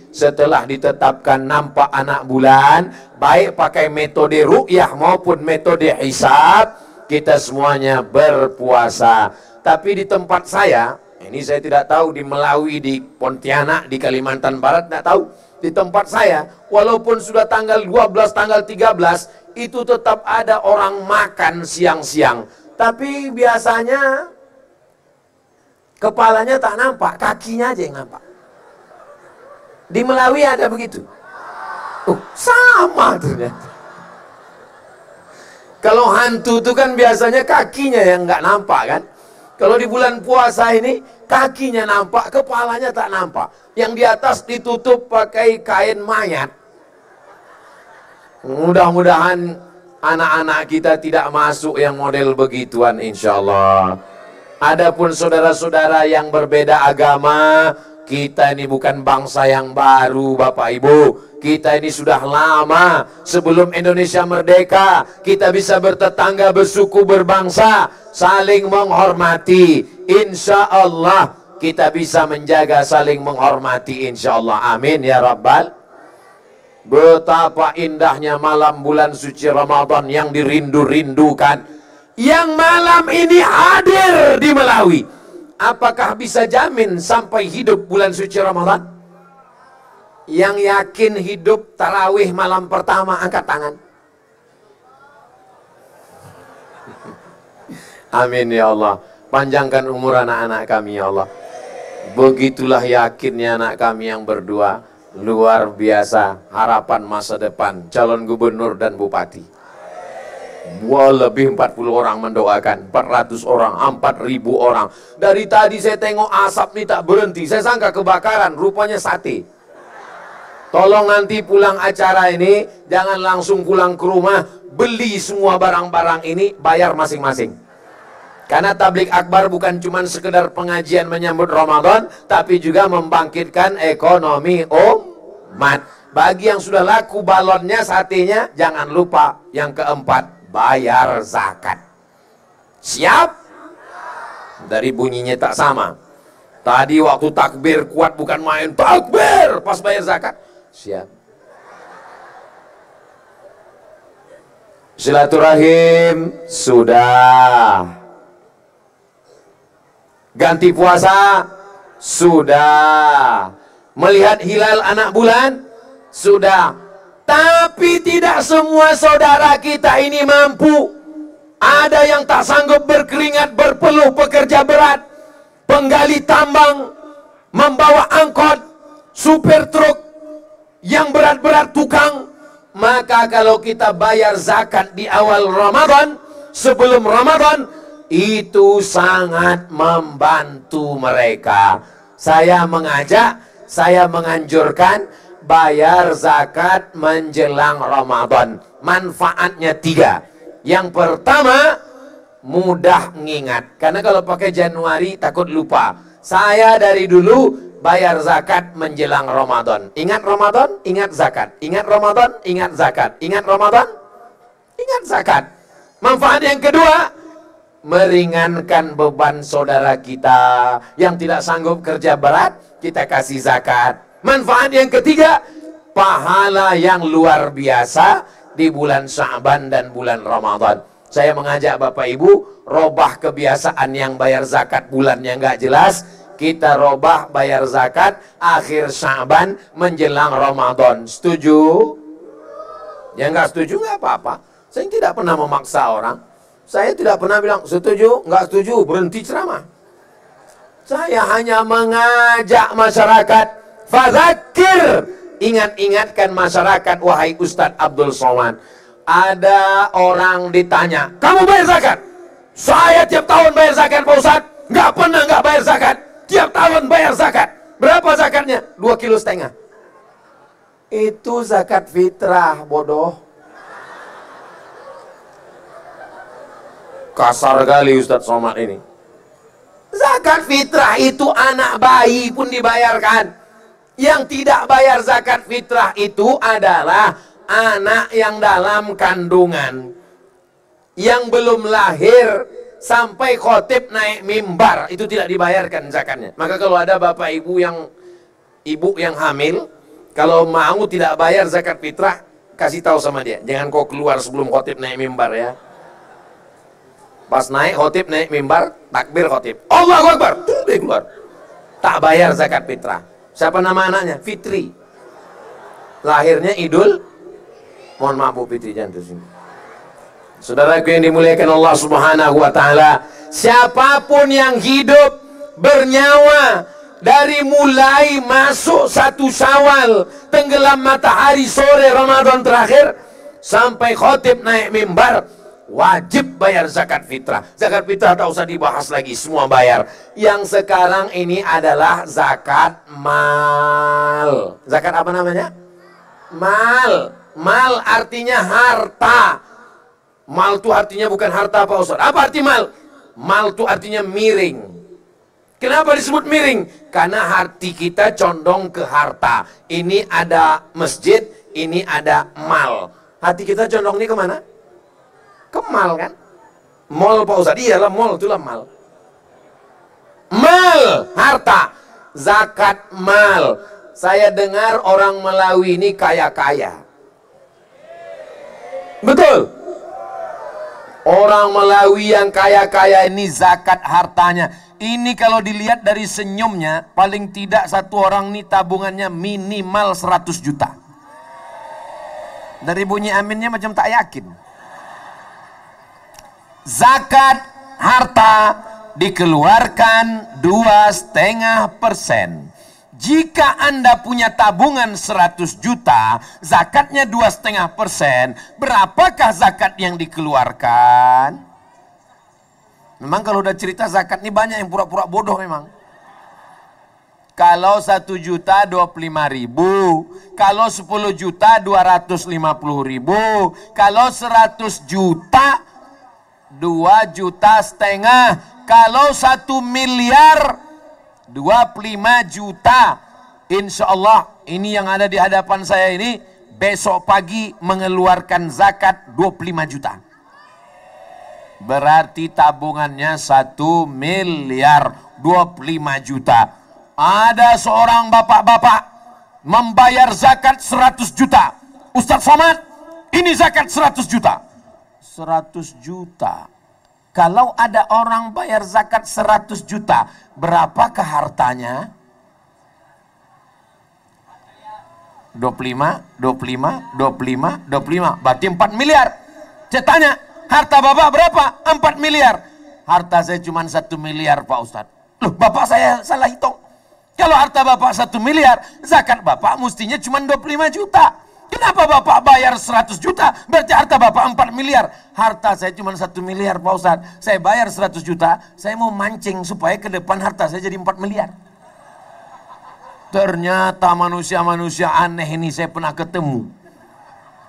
setelah ditetapkan nampak anak bulan, baik pakai metode ru'yah maupun metode hisab, kita semuanya berpuasa. Tapi di tempat saya, ini saya tidak tahu di Melawi, di Pontianak, di Kalimantan Barat, tidak tahu. Di tempat saya, walaupun sudah tanggal 12, tanggal 13, itu tetap ada orang makan siang-siang. Tapi biasanya kepalanya tak nampak, kakinya aja yang nampak. Di Melawi ada begitu. Oh, sama ternyata. Kalau hantu itu kan biasanya kakinya yang nggak nampak kan. Kalau di bulan puasa ini kakinya nampak, kepalanya tak nampak. Yang di atas ditutup pakai kain mayat. Mudah-mudahan anak-anak kita tidak masuk yang model begituan insya Allah. Adapun saudara-saudara yang berbeda agama, kita ini bukan bangsa yang baru Bapak Ibu Kita ini sudah lama Sebelum Indonesia merdeka Kita bisa bertetangga, bersuku, berbangsa Saling menghormati Insya Allah Kita bisa menjaga saling menghormati Insya Allah Amin ya Rabbal Betapa indahnya malam bulan suci Ramadan yang dirindu-rindukan Yang malam ini hadir di Melawi apakah bisa jamin sampai hidup bulan suci Ramadan? Yang yakin hidup tarawih malam pertama angkat tangan. Amin ya Allah. Panjangkan umur anak-anak kami ya Allah. Begitulah yakinnya anak kami yang berdua. Luar biasa harapan masa depan calon gubernur dan bupati. Wah lebih 40 orang mendoakan 400 orang, 4000 orang Dari tadi saya tengok asap ini tak berhenti Saya sangka kebakaran, rupanya sate Tolong nanti pulang acara ini Jangan langsung pulang ke rumah Beli semua barang-barang ini Bayar masing-masing karena tablik akbar bukan cuma sekedar pengajian menyambut Ramadan, tapi juga membangkitkan ekonomi umat. Bagi yang sudah laku balonnya, satenya, jangan lupa yang keempat, bayar zakat. Siap? Dari bunyinya tak sama. Tadi waktu takbir kuat bukan main takbir pas bayar zakat. Siap. Silaturahim sudah. Ganti puasa sudah. Melihat hilal anak bulan sudah tapi tidak semua saudara kita ini mampu. Ada yang tak sanggup berkeringat, berpeluh, pekerja berat, penggali tambang, membawa angkot, super truk, yang berat-berat tukang. Maka kalau kita bayar zakat di awal Ramadan, sebelum Ramadan, itu sangat membantu mereka. Saya mengajak, saya menganjurkan, bayar zakat menjelang Ramadan. Manfaatnya tiga. Yang pertama, mudah mengingat. Karena kalau pakai Januari takut lupa. Saya dari dulu bayar zakat menjelang Ramadan. Ingat Ramadan, ingat zakat. Ingat Ramadan, ingat zakat. Ingat Ramadan, ingat zakat. Manfaat yang kedua, meringankan beban saudara kita yang tidak sanggup kerja berat, kita kasih zakat manfaat yang ketiga pahala yang luar biasa di bulan Syaban dan bulan Ramadan saya mengajak Bapak Ibu robah kebiasaan yang bayar zakat bulannya nggak jelas kita robah bayar zakat akhir Syaban menjelang Ramadan setuju yang nggak setuju nggak apa-apa saya tidak pernah memaksa orang saya tidak pernah bilang setuju nggak setuju berhenti ceramah saya hanya mengajak masyarakat Fadzakir ingat-ingatkan masyarakat wahai Ustadz Abdul Somad. Ada orang ditanya, kamu bayar zakat? Saya tiap tahun bayar zakat Pak Ustadz. Nggak pernah nggak bayar zakat. Tiap tahun bayar zakat. Berapa zakatnya? Dua kilo setengah. Itu zakat fitrah bodoh. Kasar kali Ustadz Somad ini. Zakat fitrah itu anak bayi pun dibayarkan yang tidak bayar zakat fitrah itu adalah anak yang dalam kandungan yang belum lahir sampai khotib naik mimbar itu tidak dibayarkan zakatnya maka kalau ada bapak ibu yang ibu yang hamil kalau mau tidak bayar zakat fitrah kasih tahu sama dia jangan kau keluar sebelum khotib naik mimbar ya pas naik khotib naik mimbar takbir khotib Allah Akbar dia keluar tak bayar zakat fitrah Siapa nama anaknya? Fitri. Lahirnya Idul. Mohon maaf Bu Fitri jangan sini Saudaraku yang dimuliakan Allah Subhanahu wa taala, siapapun yang hidup bernyawa dari mulai masuk satu Syawal, tenggelam matahari sore Ramadan terakhir sampai khotib naik mimbar wajib bayar zakat fitrah. Zakat fitrah tak usah dibahas lagi, semua bayar. Yang sekarang ini adalah zakat mal. Zakat apa namanya? Mal. Mal artinya harta. Mal itu artinya bukan harta apa Ustaz. Apa arti mal? Mal itu artinya miring. Kenapa disebut miring? Karena hati kita condong ke harta. Ini ada masjid, ini ada mal. Hati kita condong ini kemana? ke mal kan mal Pak Ustaz iyalah mal itulah mal mal harta zakat mal saya dengar orang Melawi ini kaya-kaya betul orang Melawi yang kaya-kaya ini zakat hartanya ini kalau dilihat dari senyumnya, paling tidak satu orang ini tabungannya minimal 100 juta. Dari bunyi aminnya macam tak yakin zakat harta dikeluarkan dua setengah persen. Jika Anda punya tabungan 100 juta, zakatnya dua setengah persen. Berapakah zakat yang dikeluarkan? Memang kalau udah cerita zakat ini banyak yang pura-pura bodoh memang. Kalau 1 juta 25 ribu, kalau 10 juta 250 ribu, kalau 100 juta 2 juta setengah. Kalau 1 miliar 25 juta. Insya Allah ini yang ada di hadapan saya ini besok pagi mengeluarkan zakat 25 juta. Berarti tabungannya 1 miliar 25 juta. Ada seorang bapak-bapak membayar zakat 100 juta. Ustaz Somad, ini zakat 100 juta. 100 juta. Kalau ada orang bayar zakat 100 juta, berapakah hartanya? 25, 25, 25, 25. Berarti 4 miliar. Saya tanya, harta Bapak berapa? 4 miliar. Harta saya cuma 1 miliar Pak Ustadz. Loh, Bapak saya salah hitung. Kalau harta Bapak 1 miliar, zakat Bapak mestinya cuma 25 juta. Kenapa Bapak bayar 100 juta? Berarti harta Bapak 4 miliar. Harta saya cuma 1 miliar Pak Ustadz. Saya bayar 100 juta, saya mau mancing supaya ke depan harta saya jadi 4 miliar. Ternyata manusia-manusia aneh ini saya pernah ketemu.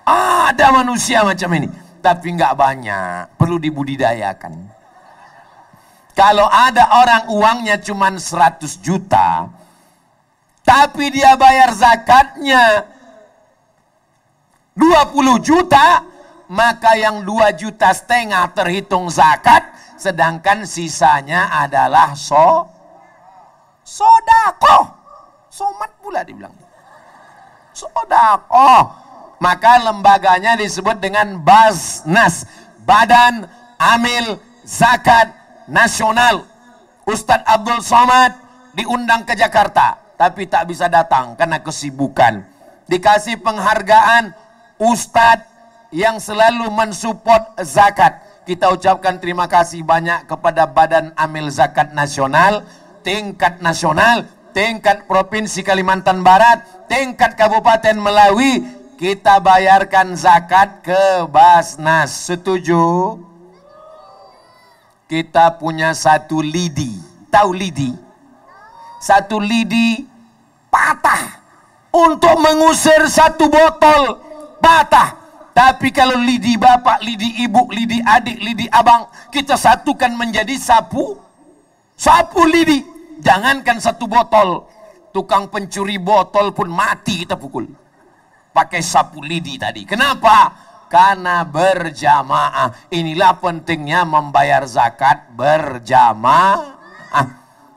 Ada manusia macam ini. Tapi nggak banyak, perlu dibudidayakan. Kalau ada orang uangnya cuma 100 juta, tapi dia bayar zakatnya 20 juta, maka yang 2 juta setengah terhitung zakat, sedangkan sisanya adalah so sodako. Somat pula dibilang. Sodako. Maka lembaganya disebut dengan Basnas, Badan Amil Zakat Nasional. Ustadz Abdul Somad diundang ke Jakarta, tapi tak bisa datang karena kesibukan. Dikasih penghargaan ustadz yang selalu mensupport zakat. Kita ucapkan terima kasih banyak kepada Badan Amil Zakat Nasional, tingkat nasional, tingkat Provinsi Kalimantan Barat, tingkat Kabupaten Melawi. Kita bayarkan zakat ke Basnas. Setuju? Kita punya satu lidi. Tahu lidi? Satu lidi patah untuk mengusir satu botol patah. Tapi kalau lidi bapak, lidi ibu, lidi adik, lidi abang, kita satukan menjadi sapu. Sapu lidi. Jangankan satu botol. Tukang pencuri botol pun mati kita pukul. Pakai sapu lidi tadi. Kenapa? Karena berjamaah. Inilah pentingnya membayar zakat berjamaah.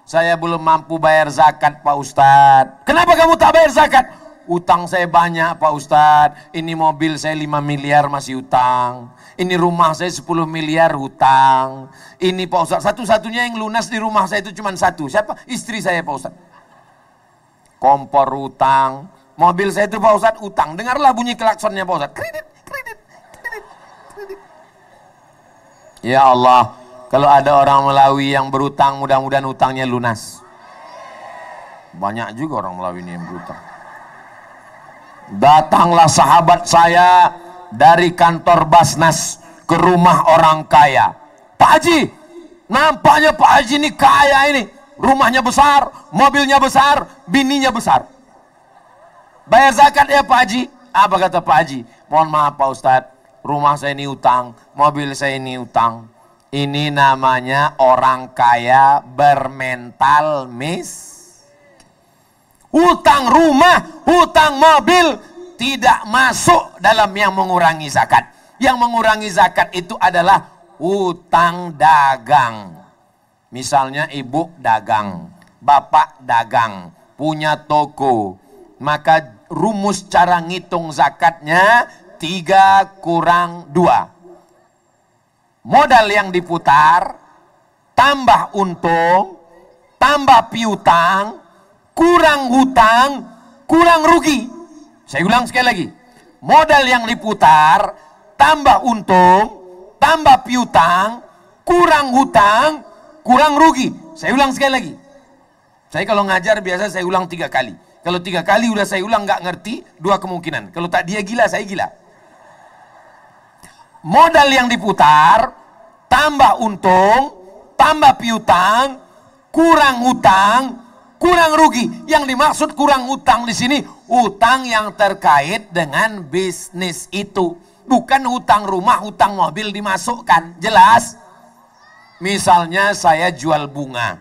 saya belum mampu bayar zakat Pak Ustadz. Kenapa kamu tak bayar zakat? Utang saya banyak Pak Ustadz, ini mobil saya 5 miliar masih utang. Ini rumah saya 10 miliar utang. Ini Pak Ustadz, satu-satunya yang lunas di rumah saya itu cuma satu. Siapa? Istri saya Pak Ustadz. Kompor utang, mobil saya itu Pak Ustadz utang. Dengarlah bunyi klaksonnya Pak Ustadz. Kredit, kredit, kredit, kredit. Ya Allah, kalau ada orang Melawi yang berutang, mudah-mudahan utangnya lunas. Banyak juga orang Melawi ini yang berutang datanglah sahabat saya dari kantor Basnas ke rumah orang kaya. Pak Haji, nampaknya Pak Haji ini kaya ini. Rumahnya besar, mobilnya besar, bininya besar. Bayar zakat ya Pak Haji? Apa kata Pak Haji? Mohon maaf Pak Ustadz, rumah saya ini utang, mobil saya ini utang. Ini namanya orang kaya bermental mis Utang rumah, utang mobil tidak masuk dalam yang mengurangi zakat. Yang mengurangi zakat itu adalah utang dagang. Misalnya ibu dagang, bapak dagang, punya toko. Maka rumus cara ngitung zakatnya 3 kurang 2. Modal yang diputar, tambah untung, tambah piutang, kurang hutang, kurang rugi. Saya ulang sekali lagi, modal yang diputar, tambah untung, tambah piutang, kurang hutang, kurang rugi. Saya ulang sekali lagi. Saya kalau ngajar biasa saya ulang tiga kali. Kalau tiga kali udah saya ulang nggak ngerti, dua kemungkinan. Kalau tak dia gila, saya gila. Modal yang diputar, tambah untung, tambah piutang, kurang hutang, kurang rugi. Yang dimaksud kurang utang di sini utang yang terkait dengan bisnis itu. Bukan hutang rumah, hutang mobil dimasukkan. Jelas? Misalnya saya jual bunga.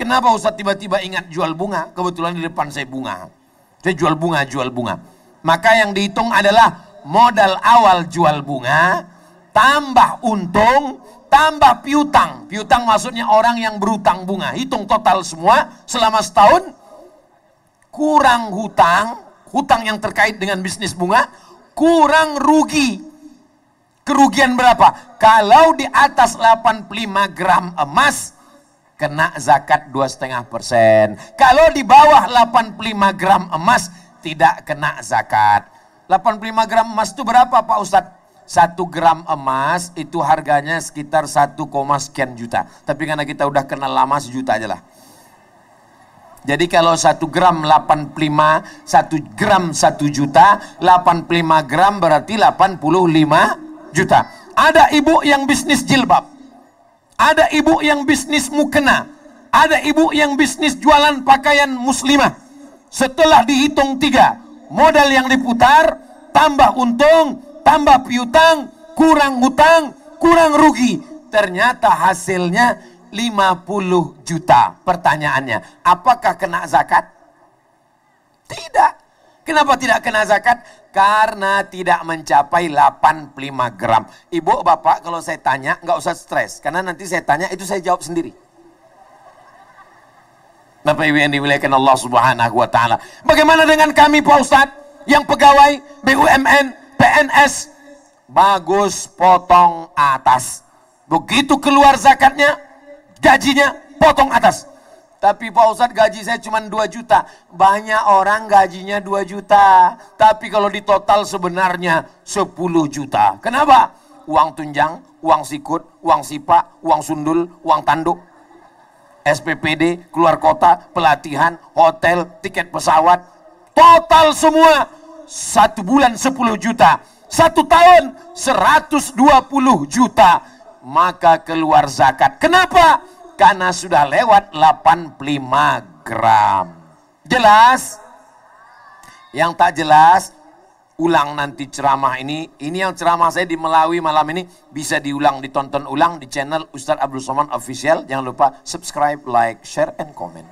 Kenapa Ustaz tiba-tiba ingat jual bunga? Kebetulan di depan saya bunga. Saya jual bunga, jual bunga. Maka yang dihitung adalah modal awal jual bunga, tambah untung, tambah piutang. Piutang maksudnya orang yang berutang bunga. Hitung total semua selama setahun. Kurang hutang, hutang yang terkait dengan bisnis bunga, kurang rugi. Kerugian berapa? Kalau di atas 85 gram emas, kena zakat 2,5 persen. Kalau di bawah 85 gram emas, tidak kena zakat. 85 gram emas itu berapa Pak Ustadz? satu gram emas itu harganya sekitar satu koma sekian juta. Tapi karena kita udah kenal lama sejuta aja lah. Jadi kalau satu gram 85, satu gram satu juta, 85 gram berarti 85 juta. Ada ibu yang bisnis jilbab. Ada ibu yang bisnis mukena. Ada ibu yang bisnis jualan pakaian muslimah. Setelah dihitung tiga, modal yang diputar, tambah untung, tambah piutang, kurang utang kurang rugi. Ternyata hasilnya 50 juta. Pertanyaannya, apakah kena zakat? Tidak. Kenapa tidak kena zakat? Karena tidak mencapai 85 gram. Ibu, bapak, kalau saya tanya, nggak usah stres. Karena nanti saya tanya, itu saya jawab sendiri. Bapak Ibu yang dimuliakan Allah Subhanahu wa taala. Bagaimana dengan kami Pak Ustadz yang pegawai BUMN PNS bagus potong atas. Begitu keluar zakatnya, gajinya potong atas. Tapi Pak Ustadz gaji saya cuma 2 juta. Banyak orang gajinya 2 juta. Tapi kalau di total sebenarnya 10 juta. Kenapa? Uang tunjang, uang sikut, uang sipa, uang sundul, uang tanduk. SPPD, keluar kota, pelatihan, hotel, tiket pesawat. Total semua satu bulan 10 juta, satu tahun 120 juta, maka keluar zakat. Kenapa? Karena sudah lewat 85 gram. Jelas? Yang tak jelas, ulang nanti ceramah ini. Ini yang ceramah saya di Melawi malam ini bisa diulang, ditonton ulang di channel Ustadz Abdul Somad Official. Jangan lupa subscribe, like, share, and comment.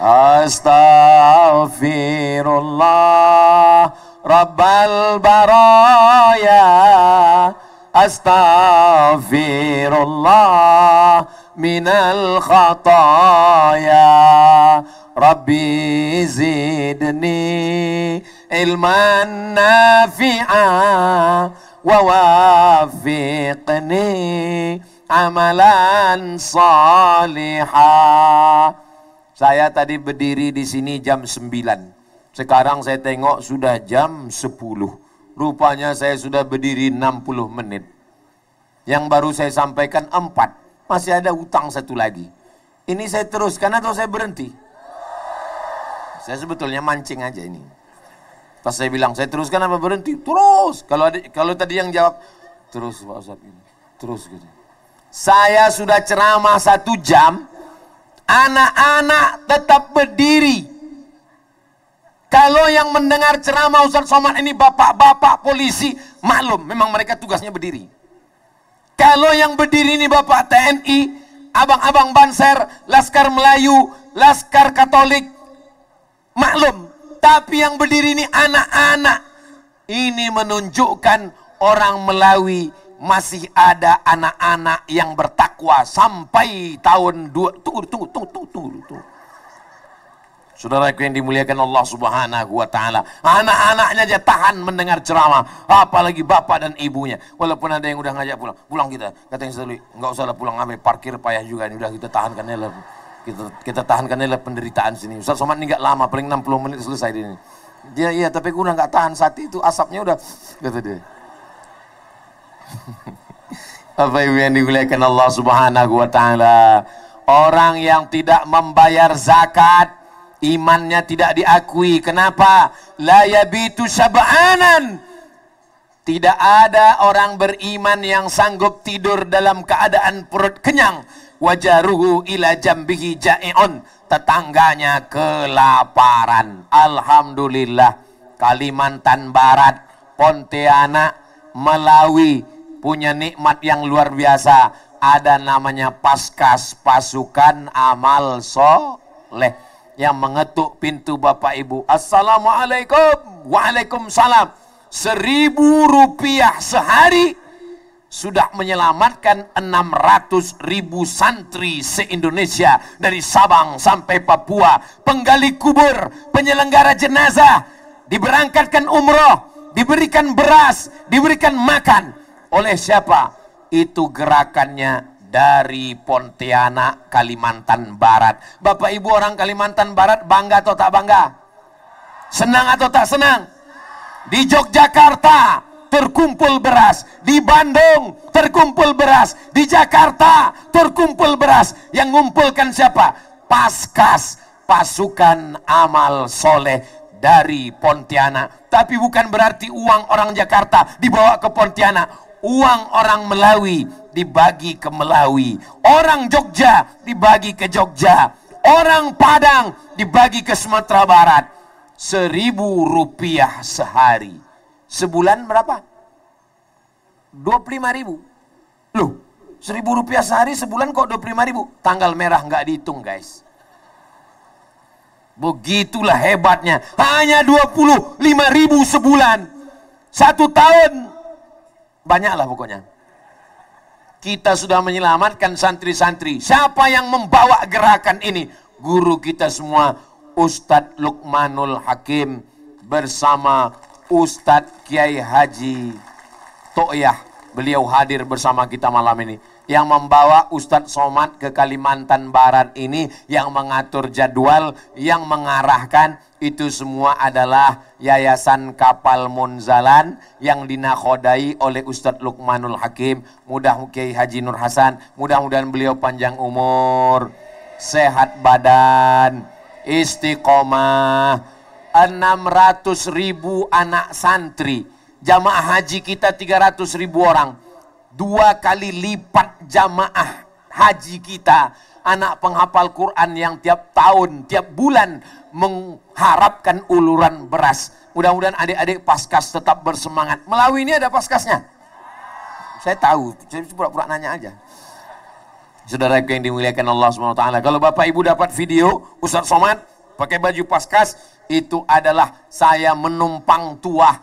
أستغفر الله رب البرايا أستغفر الله من الخطايا ربي زدني علما نافعا ووافقني عملا صالحا Saya tadi berdiri di sini jam 9. Sekarang saya tengok sudah jam 10. Rupanya saya sudah berdiri 60 menit. Yang baru saya sampaikan 4. Masih ada utang satu lagi. Ini saya teruskan atau saya berhenti? Saya sebetulnya mancing aja ini. Pas saya bilang, saya teruskan apa berhenti? Terus. Kalau kalau tadi yang jawab, terus Pak Ustaz ini. Terus gitu. Saya sudah ceramah satu jam, Anak-anak tetap berdiri. Kalau yang mendengar ceramah Ustaz Somad ini bapak-bapak polisi, maklum memang mereka tugasnya berdiri. Kalau yang berdiri ini bapak TNI, abang-abang Banser, Laskar Melayu, Laskar Katolik, maklum. Tapi yang berdiri ini anak-anak. Ini menunjukkan orang Melawi masih ada anak-anak yang bertakwa sampai tahun dua tunggu tunggu tunggu tunggu tunggu, tunggu. Saudara yang dimuliakan Allah Subhanahu wa taala. Anak-anaknya aja tahan mendengar ceramah, apalagi bapak dan ibunya. Walaupun ada yang udah ngajak pulang, pulang kita. Kata yang selalu, enggak usah pulang ambil parkir payah juga ini udah kita tahankan lah. Kita kita tahankan lah penderitaan sini. Ustaz Somad ini enggak lama, paling 60 menit selesai ini. Dia iya, tapi gue udah enggak tahan saat itu asapnya udah kata dia. Apa yang dimuliakan Allah subhanahu wa ta'ala Orang yang tidak membayar zakat Imannya tidak diakui Kenapa? La yabitu syaba'anan Tidak ada orang beriman yang sanggup tidur dalam keadaan perut kenyang Wajaruhu ila jambihi ja'i'un Tetangganya kelaparan Alhamdulillah Kalimantan Barat Pontianak Malawi punya nikmat yang luar biasa. Ada namanya paskas pasukan amal soleh yang mengetuk pintu Bapak Ibu. Assalamualaikum, waalaikumsalam. Seribu rupiah sehari sudah menyelamatkan enam ratus ribu santri se-Indonesia dari Sabang sampai Papua. Penggali kubur, penyelenggara jenazah, diberangkatkan umroh, diberikan beras, diberikan makan. Oleh siapa? Itu gerakannya dari Pontianak, Kalimantan Barat. Bapak Ibu orang Kalimantan Barat bangga atau tak bangga? Senang atau tak senang? Di Yogyakarta terkumpul beras, di Bandung terkumpul beras, di Jakarta terkumpul beras. Yang ngumpulkan siapa? Paskas, pasukan amal soleh dari Pontianak. Tapi bukan berarti uang orang Jakarta dibawa ke Pontianak uang orang Melawi dibagi ke Melawi, orang Jogja dibagi ke Jogja, orang Padang dibagi ke Sumatera Barat. Seribu rupiah sehari. Sebulan berapa? 25 ribu. Loh, seribu rupiah sehari sebulan kok 25 ribu? Tanggal merah nggak dihitung guys. Begitulah hebatnya. Hanya 25 ribu sebulan. Satu tahun banyak lah pokoknya. Kita sudah menyelamatkan santri-santri. Siapa yang membawa gerakan ini? Guru kita semua, Ustadz Lukmanul Hakim bersama Ustadz Kiai Haji Toyah beliau hadir bersama kita malam ini. Yang membawa Ustadz Somad ke Kalimantan Barat ini, yang mengatur jadwal, yang mengarahkan, itu semua adalah Yayasan Kapal Munzalan yang dinakodai oleh Ustadz Lukmanul Hakim. Mudah Kiai Haji Nur Hasan, mudah-mudahan beliau panjang umur, sehat badan, istiqomah, 600 ribu anak santri jamaah haji kita 300 ribu orang. Dua kali lipat jamaah haji kita. Anak penghafal Quran yang tiap tahun, tiap bulan mengharapkan uluran beras. Mudah-mudahan adik-adik paskas tetap bersemangat. Melawi ini ada paskasnya? Saya tahu, saya pura-pura nanya aja. Saudara yang dimuliakan Allah SWT. Kalau Bapak Ibu dapat video Ustaz Somad pakai baju paskas, itu adalah saya menumpang tuah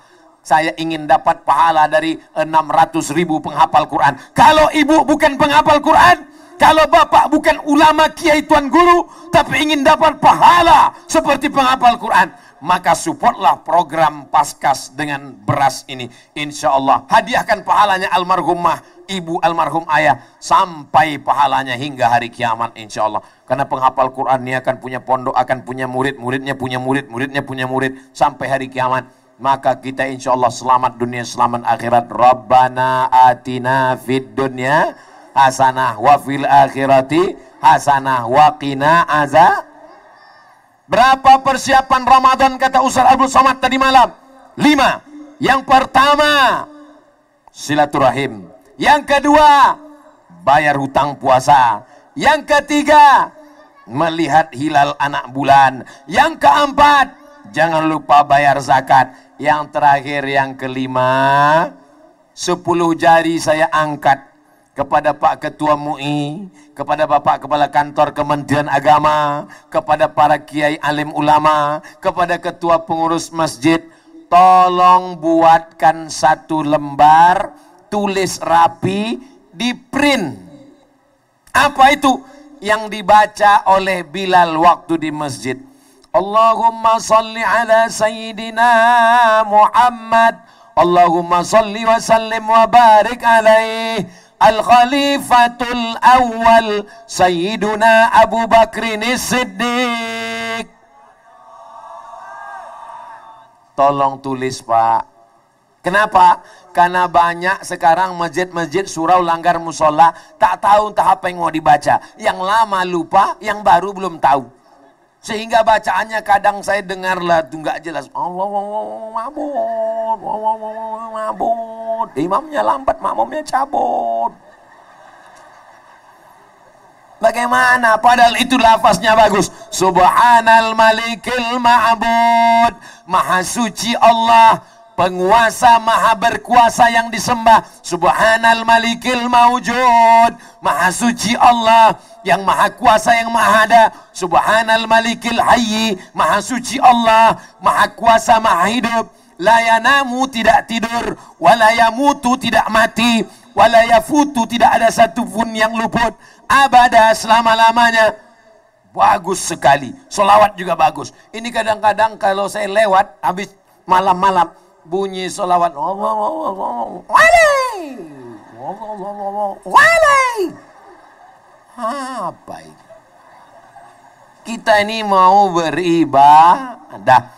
saya ingin dapat pahala dari 600 ribu penghapal Quran. Kalau ibu bukan penghapal Quran, kalau bapak bukan ulama kiai tuan guru, tapi ingin dapat pahala seperti penghapal Quran, maka supportlah program paskas dengan beras ini. Insya Allah, hadiahkan pahalanya almarhumah, ibu almarhum ayah, sampai pahalanya hingga hari kiamat insya Allah. Karena penghafal Quran ini akan punya pondok, akan punya murid, muridnya punya murid, muridnya punya murid, sampai hari kiamat maka kita insya Allah selamat dunia selamat akhirat Rabbana atina fid dunya hasanah wa fil akhirati hasanah wa qina aza Berapa persiapan Ramadan kata Ustaz Abdul Somad tadi malam? Lima. Yang pertama, silaturahim. Yang kedua, bayar hutang puasa. Yang ketiga, melihat hilal anak bulan. Yang keempat, Jangan lupa bayar zakat. Yang terakhir yang kelima, sepuluh jari saya angkat kepada Pak Ketua MUI, kepada Bapak Kepala Kantor Kementerian Agama, kepada para kiai alim ulama, kepada ketua pengurus masjid, tolong buatkan satu lembar, tulis rapi, di print. Apa itu yang dibaca oleh Bilal waktu di masjid? Allahumma salli ala Sayyidina Muhammad Allahumma salli wa sallim wa barik alaih Al-Khalifatul Awal Sayyiduna Abu Bakrin Siddiq Tolong tulis pak Kenapa? Karena banyak sekarang masjid-masjid surau langgar musola tak tahu tahap yang mau dibaca. Yang lama lupa, yang baru belum tahu. Sehingga bacaannya kadang saya dengarlah tuh nggak jelas. Allah mabut, mabut. Imamnya lambat, makmumnya cabut. Bagaimana? Padahal itu lafaznya bagus. Subhanal malikil ma'bud. Maha suci Allah penguasa maha berkuasa yang disembah subhanal malikil maujud maha suci Allah yang maha kuasa yang maha ada subhanal malikil hayi maha suci Allah maha kuasa maha hidup layanamu tidak tidur walayamutu tidak mati walayafutu tidak ada satu pun yang luput abada selama-lamanya bagus sekali solawat juga bagus ini kadang-kadang kalau saya lewat habis malam-malam bunyi solawat. Apa ini? Kita ini mau beribadah.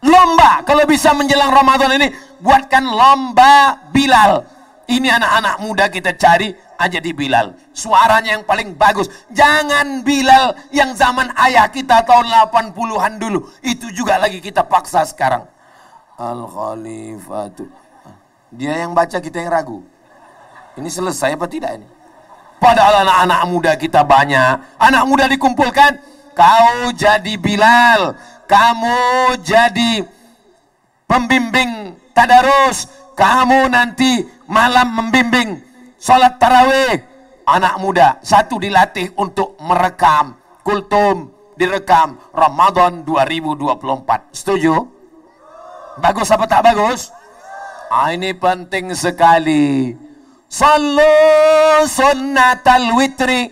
Lomba, kalau bisa menjelang Ramadan ini, buatkan lomba Bilal. Ini anak-anak muda kita cari aja di Bilal. Suaranya yang paling bagus. Jangan Bilal yang zaman ayah kita tahun 80-an dulu. Itu juga lagi kita paksa sekarang al khalifatu dia yang baca kita yang ragu ini selesai apa tidak ini padahal anak-anak muda kita banyak anak muda dikumpulkan kau jadi Bilal kamu jadi pembimbing tadarus kamu nanti malam membimbing sholat tarawih anak muda satu dilatih untuk merekam kultum direkam Ramadan 2024 setuju? Bagus apa tak bagus? Ah, ini penting sekali. Sallu sunnatal witri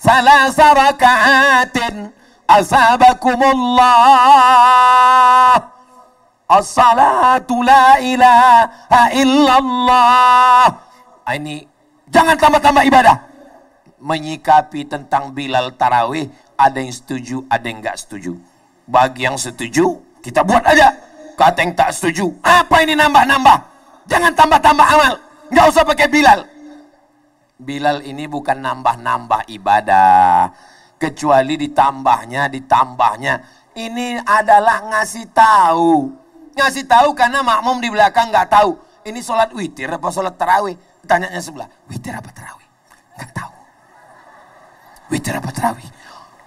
salasa raka'atin asabakumullah. As-salatu la ilaha illallah. Ah, ini jangan tambah-tambah ibadah. Menyikapi tentang Bilal Tarawih, ada yang setuju, ada yang nggak setuju. Bagi yang setuju, kita buat aja. Kateng tak setuju. Apa ini nambah-nambah? Jangan tambah-tambah amal. Nggak usah pakai Bilal. Bilal ini bukan nambah-nambah ibadah. Kecuali ditambahnya, ditambahnya. Ini adalah ngasih tahu. Ngasih tahu karena makmum di belakang nggak tahu. Ini sholat witir apa sholat terawih? Tanyanya sebelah, witir apa terawih? Nggak tahu. Witir apa terawih?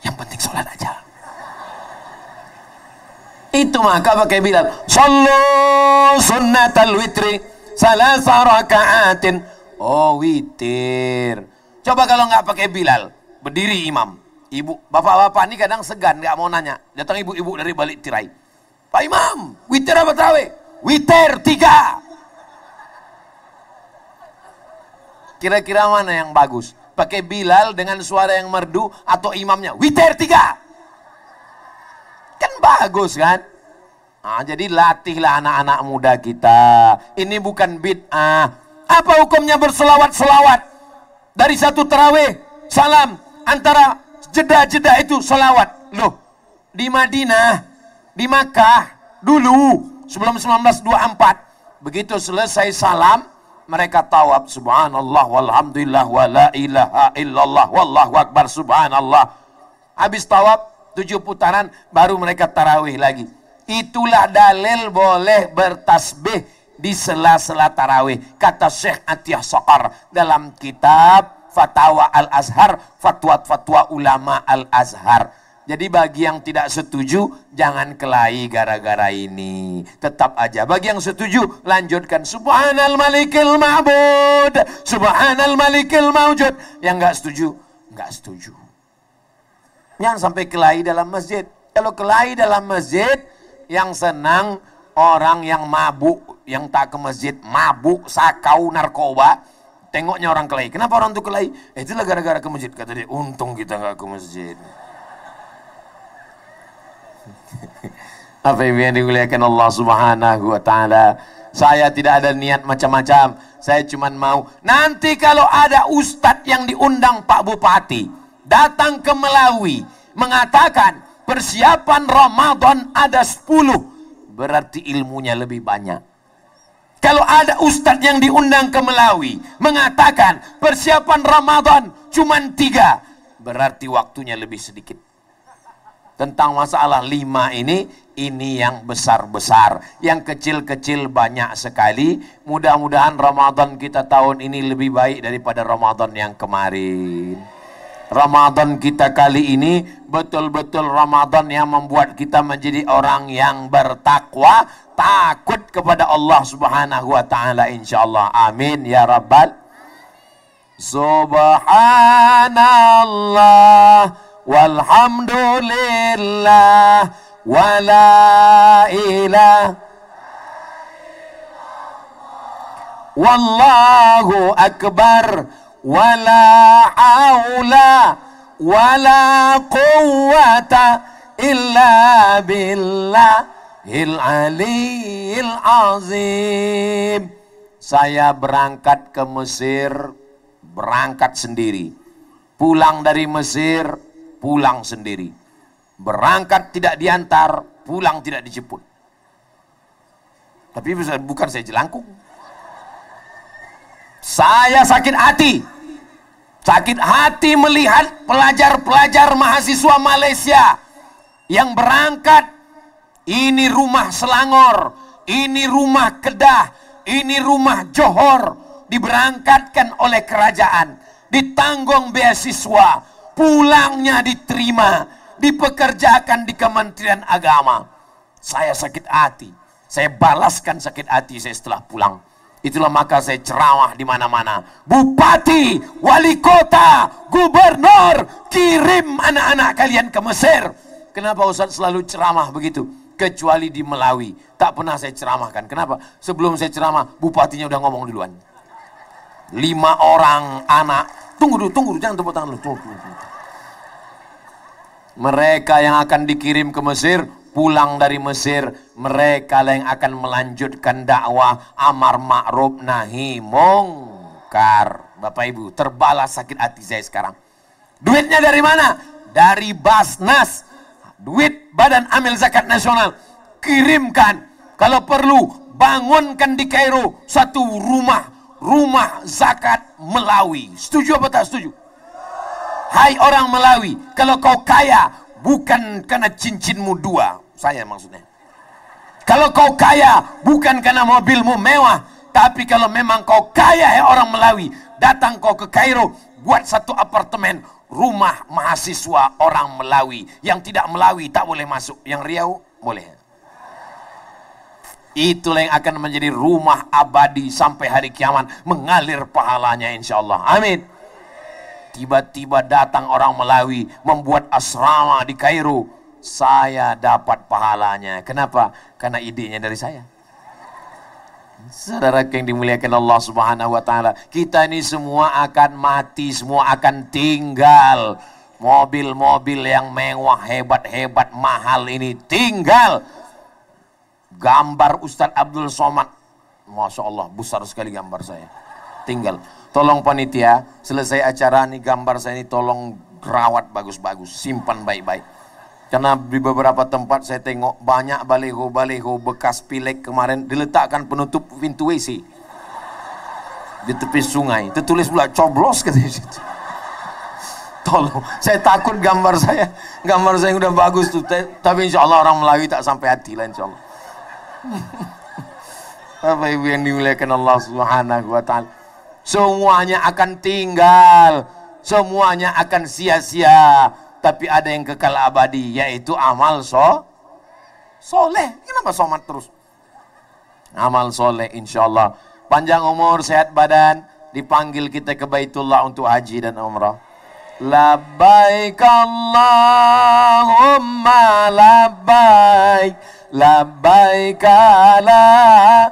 Yang penting sholat aja. Itu maka pakai bilal. Sallu sunnatal witri Salasa rakaatin Oh witir Coba kalau nggak pakai Bilal Berdiri imam Ibu, bapak-bapak ini kadang segan nggak mau nanya Datang ibu-ibu dari balik tirai Pak Imam, witir apa terawih? Witir tiga Kira-kira mana yang bagus? Pakai Bilal dengan suara yang merdu atau imamnya? Witir tiga Kan bagus kan? Nah, jadi latihlah anak-anak muda kita. Ini bukan bid'ah. Apa hukumnya berselawat-selawat? Dari satu terawih, salam. Antara jeda-jeda itu selawat. Loh, di Madinah, di Makkah, dulu sebelum 1924. Begitu selesai salam, mereka tawab subhanallah walhamdulillah wa la ilaha illallah wallahu akbar subhanallah. Habis tawab, tujuh putaran baru mereka tarawih lagi. Itulah dalil boleh bertasbih di sela-sela tarawih. Kata Syekh Atiyah Sokar dalam kitab Fatawa Al-Azhar, fatwa-fatwa ulama Al-Azhar. Jadi bagi yang tidak setuju, jangan kelahi gara-gara ini. Tetap aja. Bagi yang setuju, lanjutkan. Subhanal malikil ma'bud. Subhanal malikil ma'ujud. Yang nggak setuju, nggak setuju. Jangan sampai kelahi dalam masjid. Kalau kelahi dalam masjid, yang senang orang yang mabuk, yang tak ke masjid, mabuk, sakau, narkoba, tengoknya orang kelahi. Kenapa orang itu kelahi? Eh, itulah gara-gara ke masjid. Kata dia, untung kita nggak ke masjid. Apa yang dimuliakan Allah subhanahu wa ta'ala. Saya tidak ada niat macam-macam. Saya cuma mau, nanti kalau ada ustadz yang diundang Pak Bupati, datang ke Melawi mengatakan persiapan Ramadan ada 10 berarti ilmunya lebih banyak kalau ada ustadz yang diundang ke Melawi mengatakan persiapan Ramadan cuma tiga berarti waktunya lebih sedikit tentang masalah lima ini ini yang besar-besar yang kecil-kecil banyak sekali mudah-mudahan Ramadan kita tahun ini lebih baik daripada Ramadan yang kemarin Ramadan kita kali ini betul-betul Ramadan yang membuat kita menjadi orang yang bertakwa, takut kepada Allah Subhanahu wa taala insyaallah. Amin ya rabbal Subhanallah walhamdulillah wala ilah Wallahu akbar wala aula wala quwata illa billahil aliyil azim saya berangkat ke Mesir berangkat sendiri pulang dari Mesir pulang sendiri berangkat tidak diantar pulang tidak dijemput tapi bukan saya jelangkung saya sakit hati. Sakit hati melihat pelajar-pelajar mahasiswa Malaysia yang berangkat. Ini rumah Selangor, ini rumah Kedah, ini rumah Johor. Diberangkatkan oleh kerajaan, ditanggung beasiswa, pulangnya diterima, dipekerjakan di Kementerian Agama. Saya sakit hati, saya balaskan sakit hati saya setelah pulang. Itulah maka saya ceramah di mana-mana. Bupati, wali kota, gubernur, kirim anak-anak kalian ke Mesir. Kenapa Ustaz selalu ceramah begitu? Kecuali di Melawi. Tak pernah saya ceramahkan. Kenapa? Sebelum saya ceramah, bupatinya udah ngomong duluan. Lima orang anak. Tunggu dulu, tunggu dulu. Jangan tepuk tangan dulu. Tunggu, tunggu, tunggu. Mereka yang akan dikirim ke Mesir pulang dari Mesir, mereka yang akan melanjutkan dakwah amar ma'ruf nahi mungkar. Bapak Ibu, terbalas sakit hati saya sekarang. Duitnya dari mana? Dari Basnas. Duit Badan Amil Zakat Nasional. Kirimkan. Kalau perlu, bangunkan di Kairo satu rumah. Rumah zakat Melawi. Setuju apa tak setuju? Hai orang Melawi, kalau kau kaya, bukan karena cincinmu dua, saya maksudnya. Kalau kau kaya, bukan karena mobilmu mewah, tapi kalau memang kau kaya ya orang Melawi, datang kau ke Kairo, buat satu apartemen, rumah mahasiswa orang Melawi. Yang tidak Melawi tak boleh masuk, yang Riau boleh. Itulah yang akan menjadi rumah abadi sampai hari kiamat, mengalir pahalanya insya Allah. Amin. Tiba-tiba datang orang Melawi membuat asrama di Kairo. Saya dapat pahalanya. Kenapa? Karena idenya dari saya. Saudara yang dimuliakan Allah Subhanahu wa taala, kita ini semua akan mati, semua akan tinggal. Mobil-mobil yang mewah, hebat-hebat, mahal ini tinggal. Gambar Ustadz Abdul Somad. Masya Allah, besar sekali gambar saya. Tinggal. Tolong panitia, selesai acara nih gambar saya ini tolong rawat bagus-bagus, simpan baik-baik. Karena di beberapa tempat saya tengok banyak baleho-baleho bekas pilek kemarin diletakkan penutup pintu WC. Di tepi sungai. Tertulis pula coblos katanya situ. Tolong, saya takut gambar saya, gambar saya udah bagus tuh. Tapi insya Allah orang Melayu tak sampai hati lah insya Allah. Bapak Ibu yang dimuliakan Allah Subhanahu wa taala semuanya akan tinggal, semuanya akan sia-sia. Tapi ada yang kekal abadi, yaitu amal so, soleh. Kenapa somat terus? Amal soleh, insya Allah. Panjang umur, sehat badan, dipanggil kita ke Baitullah untuk haji dan umrah. Labbaik Allahumma labbaik labbaik لا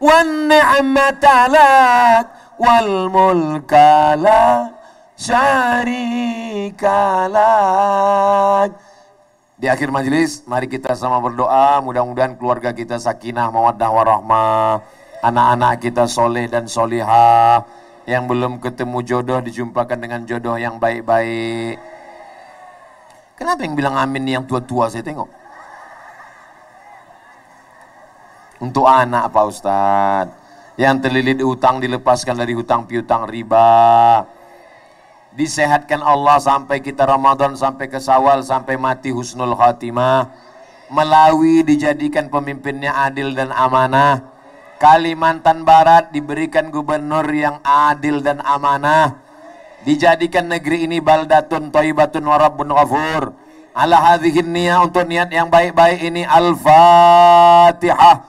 wan ni'mata lak wal di akhir majelis mari kita sama berdoa mudah-mudahan keluarga kita sakinah mawaddah warahmah anak-anak kita soleh dan solihah yang belum ketemu jodoh dijumpakan dengan jodoh yang baik-baik kenapa yang bilang amin yang tua-tua saya tengok Untuk anak Pak Ustadz. Yang terlilit utang dilepaskan dari hutang piutang riba. Disehatkan Allah sampai kita Ramadan, sampai ke sawal, sampai mati husnul khatimah. Melawi dijadikan pemimpinnya adil dan amanah. Kalimantan Barat diberikan gubernur yang adil dan amanah. Dijadikan negeri ini baldatun toibatun warabun ghafur. Ala hadhihi niat untuk niat yang baik-baik ini Al-Fatihah.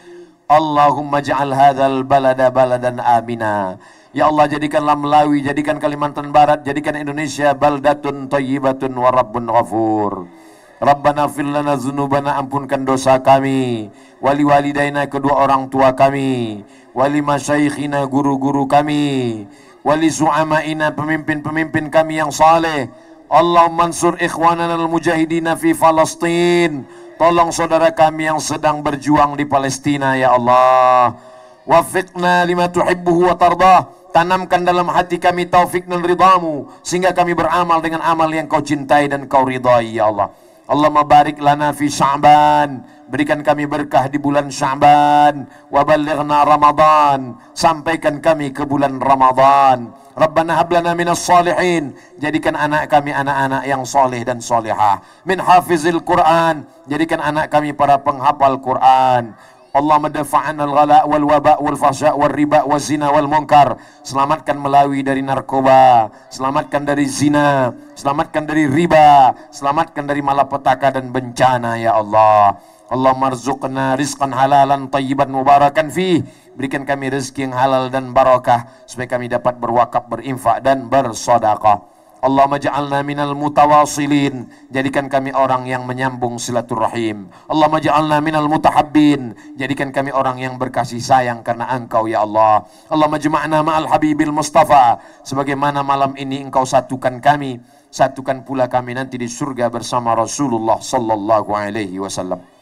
Allahumma ja'al hadzal balada baladan amina. Ya Allah jadikanlah Melawi, jadikan Kalimantan Barat, jadikan Indonesia baldatun thayyibatun wa rabbun ghafur. Rabbana fil lana dzunubana ampunkan dosa kami, wali walidaina kedua orang tua kami, wali masyaikhina guru-guru kami, wali su'amaina pemimpin-pemimpin kami yang saleh. Allah mansur ikhwanana al-mujahidina fi Palestina. Tolong saudara kami yang sedang berjuang di Palestina ya Allah. Wafiqna lima tuhibbuhu wa tardah. Tanamkan dalam hati kami taufik dan ridhamu Sehingga kami beramal dengan amal yang kau cintai dan kau ridhai ya Allah. Allah mabarik lana fi sya'ban. Berikan kami berkah di bulan sya'ban. Wabalighna Ramadan. Sampaikan kami ke bulan Ramadan. Rabbana هب لنا من jadikan anak kami anak-anak yang soleh dan solehah min hafizil quran jadikan anak kami para penghafal quran Allah mendafa'an al-ghala wal waba wal fahsya wal riba wal zina wal munkar selamatkan melawi dari narkoba selamatkan dari zina selamatkan dari riba selamatkan dari malapetaka dan bencana ya Allah Allah marzuqna rizqan halalan tayyiban mubarakan fi. Berikan kami rezeki yang halal dan barakah supaya kami dapat berwakaf, berinfak dan bersedekah. Allahumma ja'alna minal mutawasilin. Jadikan kami orang yang menyambung silaturahim. Allahumma ja'alna minal mutahabbin. Jadikan kami orang yang berkasih sayang karena Engkau ya Allah. Allahumma jema'na ma'al habibil Mustafa. Sebagaimana malam ini Engkau satukan kami, satukan pula kami nanti di surga bersama Rasulullah sallallahu alaihi wasallam.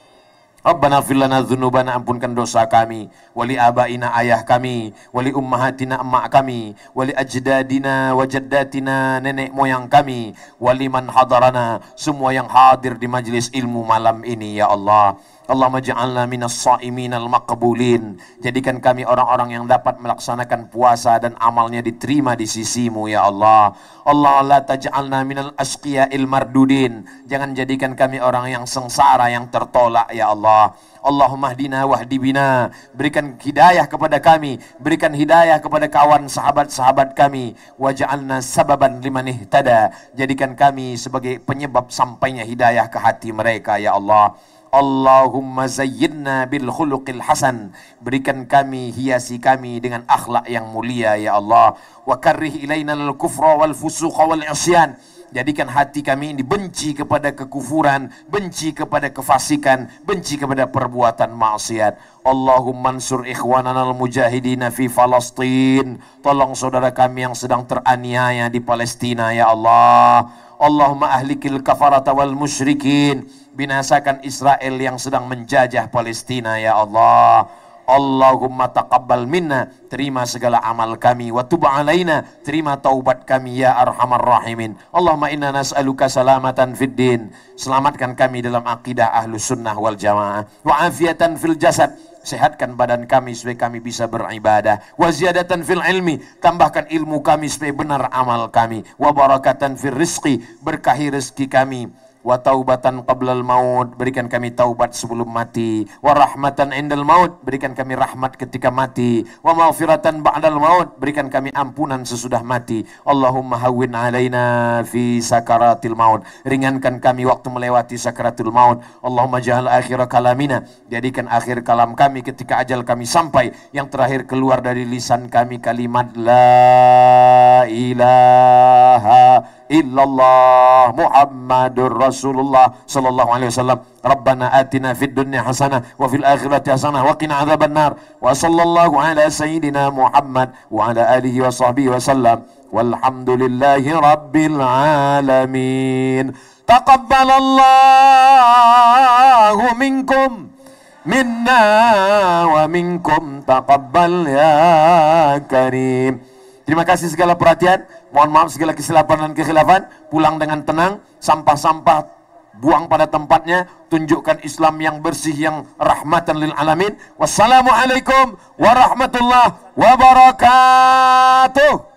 Rabbana fir lana dzunubana ampunkan dosa kami wali abaina ayah kami wali ummahatina emak kami wali ajdadina wajaddatina nenek moyang kami wali man hadarana semua yang hadir di majelis ilmu malam ini ya Allah Allah maj'alna minas sa'imin al-maqbulin. Jadikan kami orang-orang yang dapat melaksanakan puasa dan amalnya diterima di sisimu, ya Allah. Allah la taj'alna minal asqiya il-mardudin. Jangan jadikan kami orang yang sengsara, yang tertolak, ya Allah. Allahumma hdina wahdibina Berikan hidayah kepada kami Berikan hidayah kepada kawan sahabat-sahabat kami Waja'alna sababan liman ihtada Jadikan kami sebagai penyebab sampainya hidayah ke hati mereka ya Allah Allahumma zayyidna bil khuluqil hasan berikan kami hiasi kami dengan akhlak yang mulia ya Allah wa karrih ilaina al kufra wal fusuqa wal isyan jadikan hati kami ini benci kepada kekufuran benci kepada kefasikan benci kepada perbuatan maksiat Allahumma ansur ikhwanana al mujahidina fi falastin tolong saudara kami yang sedang teraniaya di Palestina ya Allah Allahumma ahlikil kafarata wal musyrikin Binasakan Israel yang sedang menjajah Palestina ya Allah. Allahumma taqabbal minna terima segala amal kami wa tub alaina terima taubat kami ya arhamar rahimin Allahumma inna nas'aluka salamatan fid din selamatkan kami dalam akidah ahlu sunnah wal jamaah wa afiatan fil jasad sehatkan badan kami supaya kami bisa beribadah wa ziyadatan fil ilmi tambahkan ilmu kami supaya benar amal kami wa barakatan fil rizqi berkahi rezeki kami wa taubatan qablal maut berikan kami taubat sebelum mati wa rahmatan indal maut berikan kami rahmat ketika mati wa maghfiratan ba'dal maut berikan kami ampunan sesudah mati Allahumma hawwin alaina fi sakaratil maut ringankan kami waktu melewati sakaratil maut Allahumma jahal akhir kalamina jadikan akhir kalam kami ketika ajal kami sampai yang terakhir keluar dari lisan kami kalimat la ilaha إلا الله محمد رسول الله صلى الله عليه وسلم ربنا آتنا في الدنيا حسنة وفي الآخرة حسنة وقنا عذاب النار وصلى الله على سيدنا محمد وعلى آله وصحبه وسلم والحمد لله رب العالمين تقبل الله منكم منا ومنكم تقبل يا كريم Terima kasih segala perhatian. Mohon maaf segala kesilapan dan kekhilafan. Pulang dengan tenang. Sampah-sampah buang pada tempatnya. Tunjukkan Islam yang bersih, yang rahmatan lil alamin. Wassalamualaikum warahmatullahi wabarakatuh.